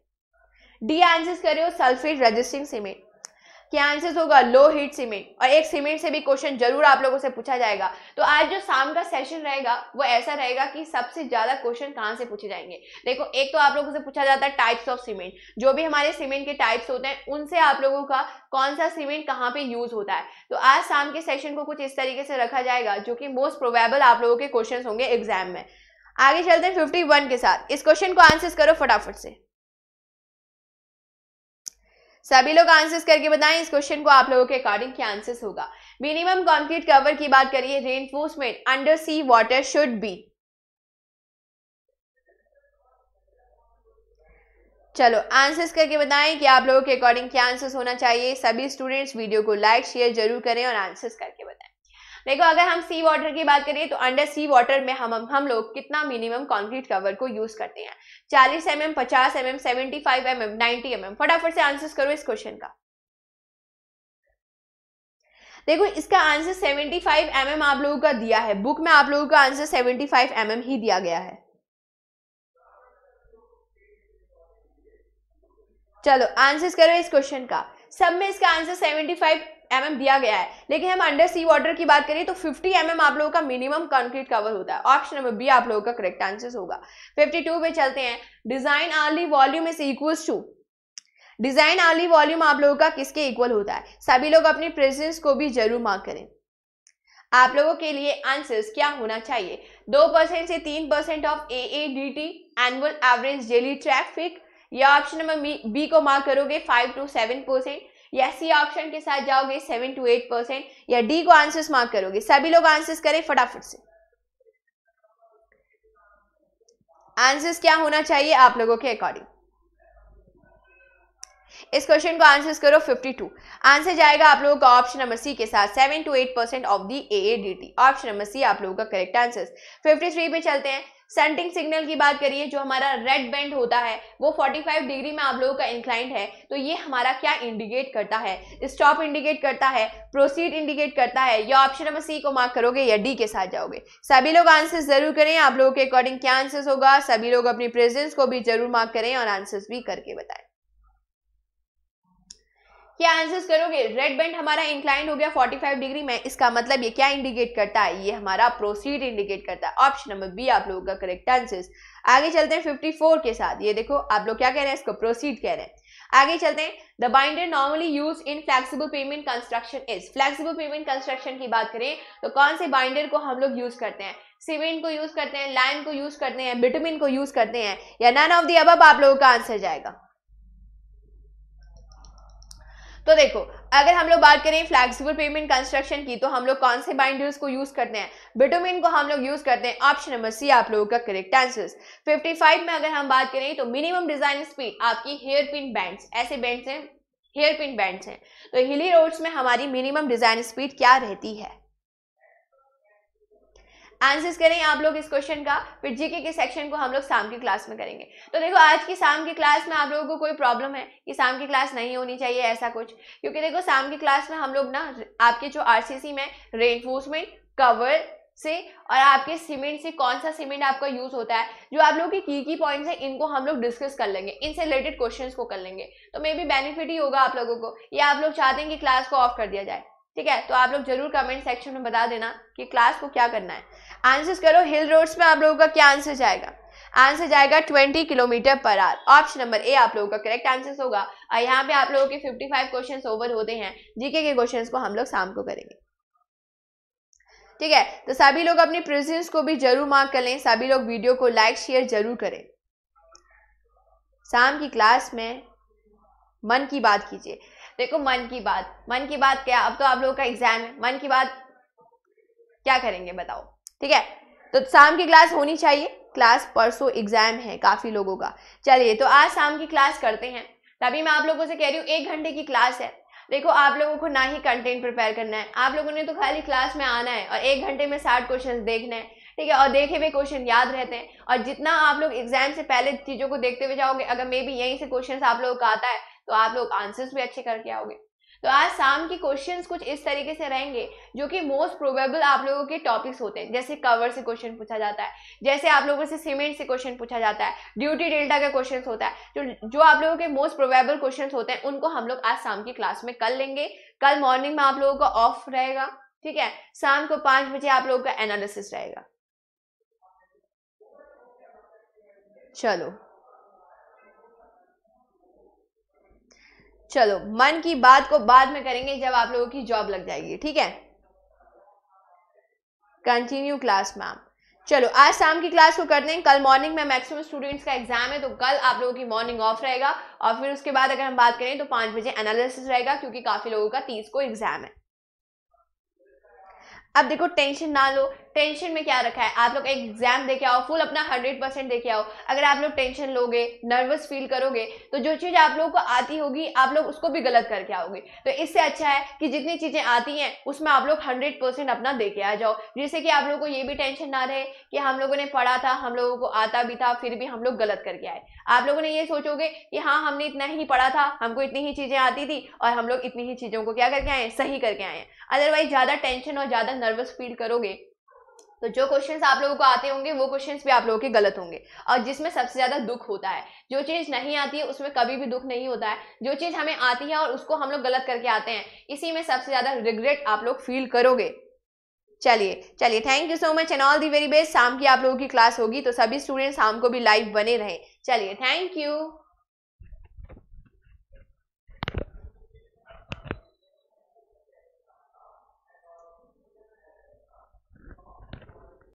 डी आंसर्स करे हो सल्फेट रजिस्टिंग सीमेंट क्या आंसर होगा लो हीट सीमेंट और एक सीमेंट से भी क्वेश्चन जरूर आप लोगों से पूछा जाएगा तो आज जो शाम का सेशन रहेगा वो ऐसा रहेगा कि सबसे ज्यादा क्वेश्चन कहाँ से पूछे जाएंगे देखो एक तो आप लोगों से पूछा जाता है टाइप्स ऑफ सीमेंट जो भी हमारे सीमेंट के टाइप्स होते हैं उनसे आप लोगों का कौन सा सीमेंट कहाँ पे यूज होता है तो आज शाम के सेशन को कुछ इस तरीके से रखा जाएगा जो कि मोस्ट प्रोबेबल आप लोगों के क्वेश्चन होंगे एग्जाम में आगे चलते हैं फिफ्टी वन के साथ इस क्वेश्चन को आंसर करो फटाफट से सभी लोग आंसर्स करके बताएं इस क्वेश्चन को आप लोगों के अकॉर्डिंग क्या आंसर्स होगा मिनिमम कॉन्क्रीट कवर की बात करिए reinforcement under sea water should be चलो आंसर्स करके बताएं कि आप लोगों के अकॉर्डिंग क्या आंसर्स होना चाहिए सभी स्टूडेंट्स वीडियो को लाइक शेयर जरूर करें और आंसर्स करके बताएं देखो अगर हम सी वाटर की बात करें तो अंडर सी वाटर में हम हम लोग कितना मिनिमम कॉन्क्रीट कवर को यूज करते हैं चालीस एम एम पचास m m seventy five M m ninety m फटाफट से आंसर करो इस क्वेश्चन का देखो इसका आंसर 75 फाइव mm आप लोगों का दिया है बुक में आप लोगों का आंसर 75 फाइव mm ही दिया गया है चलो आंसर करो इस क्वेश्चन का सब में इसका आंसर 75 एम mm दिया गया है लेकिन हम अंडर सी वाटर की बात करें तो 50 एम mm आप लोगों का मिनिमम कंक्रीट कवर होता है ऑप्शन नंबर बी आप लोगों का करेक्ट आंसर होगा 52 पे चलते हैं design hourly volume is equals to design hourly volume आप लोगों का किसके इक्वल होता है सभी लोग अपनी प्रेजेंस को भी जरूर मार्क करें आप लोगों के लिए आंसर्स क्या होना चाहिए दो परसेंट से तीन percent of A A D T annual average daily traffic या ऑप्शन नंबर बी को मार्क करोगे फाइव टू सेवन परसेंट या सी ऑप्शन के साथ जाओगे सेवन टू एट परसेंट या डी को आंसर्स मार्क करोगे सभी लोग आंसर्स करें फटाफट से आंसर्स क्या होना चाहिए आप लोगों के अकॉर्डिंग इस क्वेश्चन को आंसर करो 52 आंसर जाएगा आप लोगों का ऑप्शन नंबर सी के साथ 7 to 8 percent of the A option number C आप लोगों का करेक्ट आंसर 53 पे चलते हैं सेंटिंग सिग्नल की बात करिए जो हमारा रेड बैंड होता है वो 45 डिग्री में आप लोगों का इंक्लाइंड है तो ये हमारा क्या इंडिकेट करता है स्टॉप इंडिकेट करता है प्रोसीड इंडिकेट करता है या ऑप्शन नंबर सी को मार्क करोगे या डी के साथ जाओगे सभी लोग आंसर्स जरूर करें आप लोगों के अकॉर्डिंग क्या आंसर्स होगा सभी लोग अपनी प्रेजेंस को भी जरूर मार्क करें और आंसर्स भी करके बताएं क्या आंसर्स करोगे रेड बैंड हमारा इंक्लाइन हो गया 45 डिग्री में इसका मतलब ये क्या इंडिकेट करता है ये हमारा प्रोसीड इंडिकेट करता है ऑप्शन नंबर बी आप लोगों का करेक्ट आंसर आगे चलते हैं 54 के साथ ये देखो आप लोग क्या कह रहे हैं इसको प्रोसीड कह रहे हैं आगे चलते हैं the binder normally use in flexible pavement construction is flexible pavement construction की बात करें तो कौन से बाइंडर को हम लोग यूज करते हैं सीमेंट को यूज करते हैं लाइन को यूज करते हैं बिटमिन को यूज करते हैं या नन ऑफ दी अब आप लोगों का आंसर जाएगा तो देखो अगर हम लोग बात करें फ्लैक्सिबल पेमेंट कंस्ट्रक्शन की तो हम लोग कौन से बाइंडर्स को यूज करते हैं बिटोमिन को हम लोग यूज करते हैं ऑप्शन नंबर सी आप लोगों का करेक्ट आंसर 55 में अगर हम बात करें तो मिनिमम डिजाइन स्पीड आपकी हेयर पिन बैंड्स ऐसे बैंड्स हैं हेयर पिन बैंड्स हैं तो हिली रोड्स में हमारी मिनिमम डिजाइन स्पीड क्या रहती है आंसर्स करें आप लोग इस क्वेश्चन का फिर जीके के सेक्शन को हम लोग शाम की क्लास में करेंगे तो देखो आज की शाम की क्लास में आप लोगों को कोई प्रॉब्लम है कि शाम की क्लास नहीं होनी चाहिए ऐसा कुछ क्योंकि देखो शाम की क्लास में हम लोग ना आपके जो आरसीसी में रेनफोर्समेंट कवर से और आपके सीमेंट से कौन सा सीमेंट आपका यूज होता है जो आप लोग के की की पॉइंट्स हैं इनको हम लोग डिस्कस कर लेंगे इनसे रिलेटेड क्वेश्चंस को कर लेंगे तो मे बी बेनिफिट ही होगा आप लोगों को या आप लोग चाहते हैं कि क्लास को ऑफ कर दिया जाए ठीक है तो आप लोग जरूर कमेंट सेक्शन में बता देना कि क्लास को क्या करना है आंसर करो हिल रोड्स में आप लोगों का क्या आंसर जाएगा आंसर जाएगा 20 किलोमीटर पर आर ऑप्शन नंबर ए आप लोगों का करेक्ट आंसर होगा और यहाँ पे आप लोगों के 55 क्वेश्चंस ओवर होते हैं जीके के क्वेश्चंस को हम लोग शाम को करेंगे ठीक है तो सभी लोग अपनी प्रेजेंस को भी जरूर मार्क कर लें सभी लोग वीडियो को लाइक शेयर जरूर करें शाम की क्लास में मन की बात कीजिए देखो मन की बात मन की बात क्या अब तो आप लोगों का एग्जाम है मन की बात क्या करेंगे बताओ ठीक है तो शाम की क्लास होनी चाहिए क्लास परसों एग्जाम है काफी लोगों का चलिए तो आज शाम की क्लास करते हैं तभी मैं आप लोगों से कह रही हूँ एक घंटे की क्लास है देखो आप लोगों को ना ही कंटेंट प्रिपेयर करना है आप लोगों ने तो खाली क्लास में आना है और एक घंटे में साठ क्वेश्चन देखना है ठीक है और देखे हुए क्वेश्चन याद रहते हैं और जितना आप लोग एग्जाम से पहले चीज़ों को देखते हुए जाओगे अगर मे बी यहीं से क्वेश्चन आप लोगों का आता है तो आप लोग आंसर्स भी अच्छे करके आओगे तो आज शाम के क्वेश्चंस कुछ इस तरीके से रहेंगे जो कि मोस्ट प्रोबेबल आप लोगों के टॉपिक्स होते हैं जैसे कवर से क्वेश्चन पूछा जाता है जैसे आप लोगों से सीमेंट से क्वेश्चन पूछा जाता है ड्यूटी डेल्टा का क्वेश्चंस होता है जो तो जो आप लोगों के मोस्ट प्रोबेबल क्वेश्चंस होते हैं उनको हम लोग आज शाम की क्लास में कर लेंगे कल मॉर्निंग में आप लोगों का ऑफ रहेगा ठीक है शाम को पाँच बजे आप लोगों का एनालिसिस रहेगा चलो चलो मन की बात को बाद में करेंगे जब आप लोगों की जॉब लग जाएगी ठीक है कंटिन्यू क्लास मैम चलो आज शाम की क्लास को कर दें कल मॉर्निंग में मैक्सिमम स्टूडेंट्स का एग्जाम है तो कल आप लोगों की मॉर्निंग ऑफ रहेगा और फिर उसके बाद अगर हम बात करें तो पांच बजे एनालिसिस रहेगा क्योंकि काफ़ी लोगों का तीस को एग्जाम है अब देखो टेंशन ना लो टेंशन में क्या रखा है आप लोग एग्जाम देके आओ फुल अपना हंड्रेड परसेंट देके आओ अगर आप लोग टेंशन लोगे नर्वस फील करोगे तो जो चीज़ आप लोगों को आती होगी आप लोग उसको भी गलत करके आओगे तो इससे अच्छा है कि जितनी चीज़ें आती हैं उसमें आप लोग हंड्रेड परसेंट अपना दे के आ जाओ जिससे कि आप लोगों को ये भी टेंशन ना रहे कि हम लोगों ने पढ़ा था हम लोगों को आता भी था फिर भी हम लोग गलत करके आए आप लोगों ने ये सोचोगे कि हाँ हमने इतना ही पढ़ा था हमको इतनी ही चीज़ें आती थी और हम लोग इतनी ही चीज़ों को क्या करके आए सही करके आए अदरवाइज ज़्यादा टेंशन और ज़्यादा नर्वस फील करोगे तो जो क्वेश्चन आप लोगों को आते होंगे वो क्वेश्चन भी आप लोगों के गलत होंगे और जिसमें सबसे ज़्यादा दुख होता है जो चीज़ नहीं आती है उसमें कभी भी दुख नहीं होता है जो चीज़ हमें आती है और उसको हम लोग गलत करके आते हैं इसी में सबसे ज़्यादा रिग्रेट आप लोग फील करोगे चलिए चलिए thank you so much and all the very best शाम की आप लोगों की क्लास होगी तो सभी स्टूडेंट शाम को भी लाइव बने रहे चलिए थैंक यू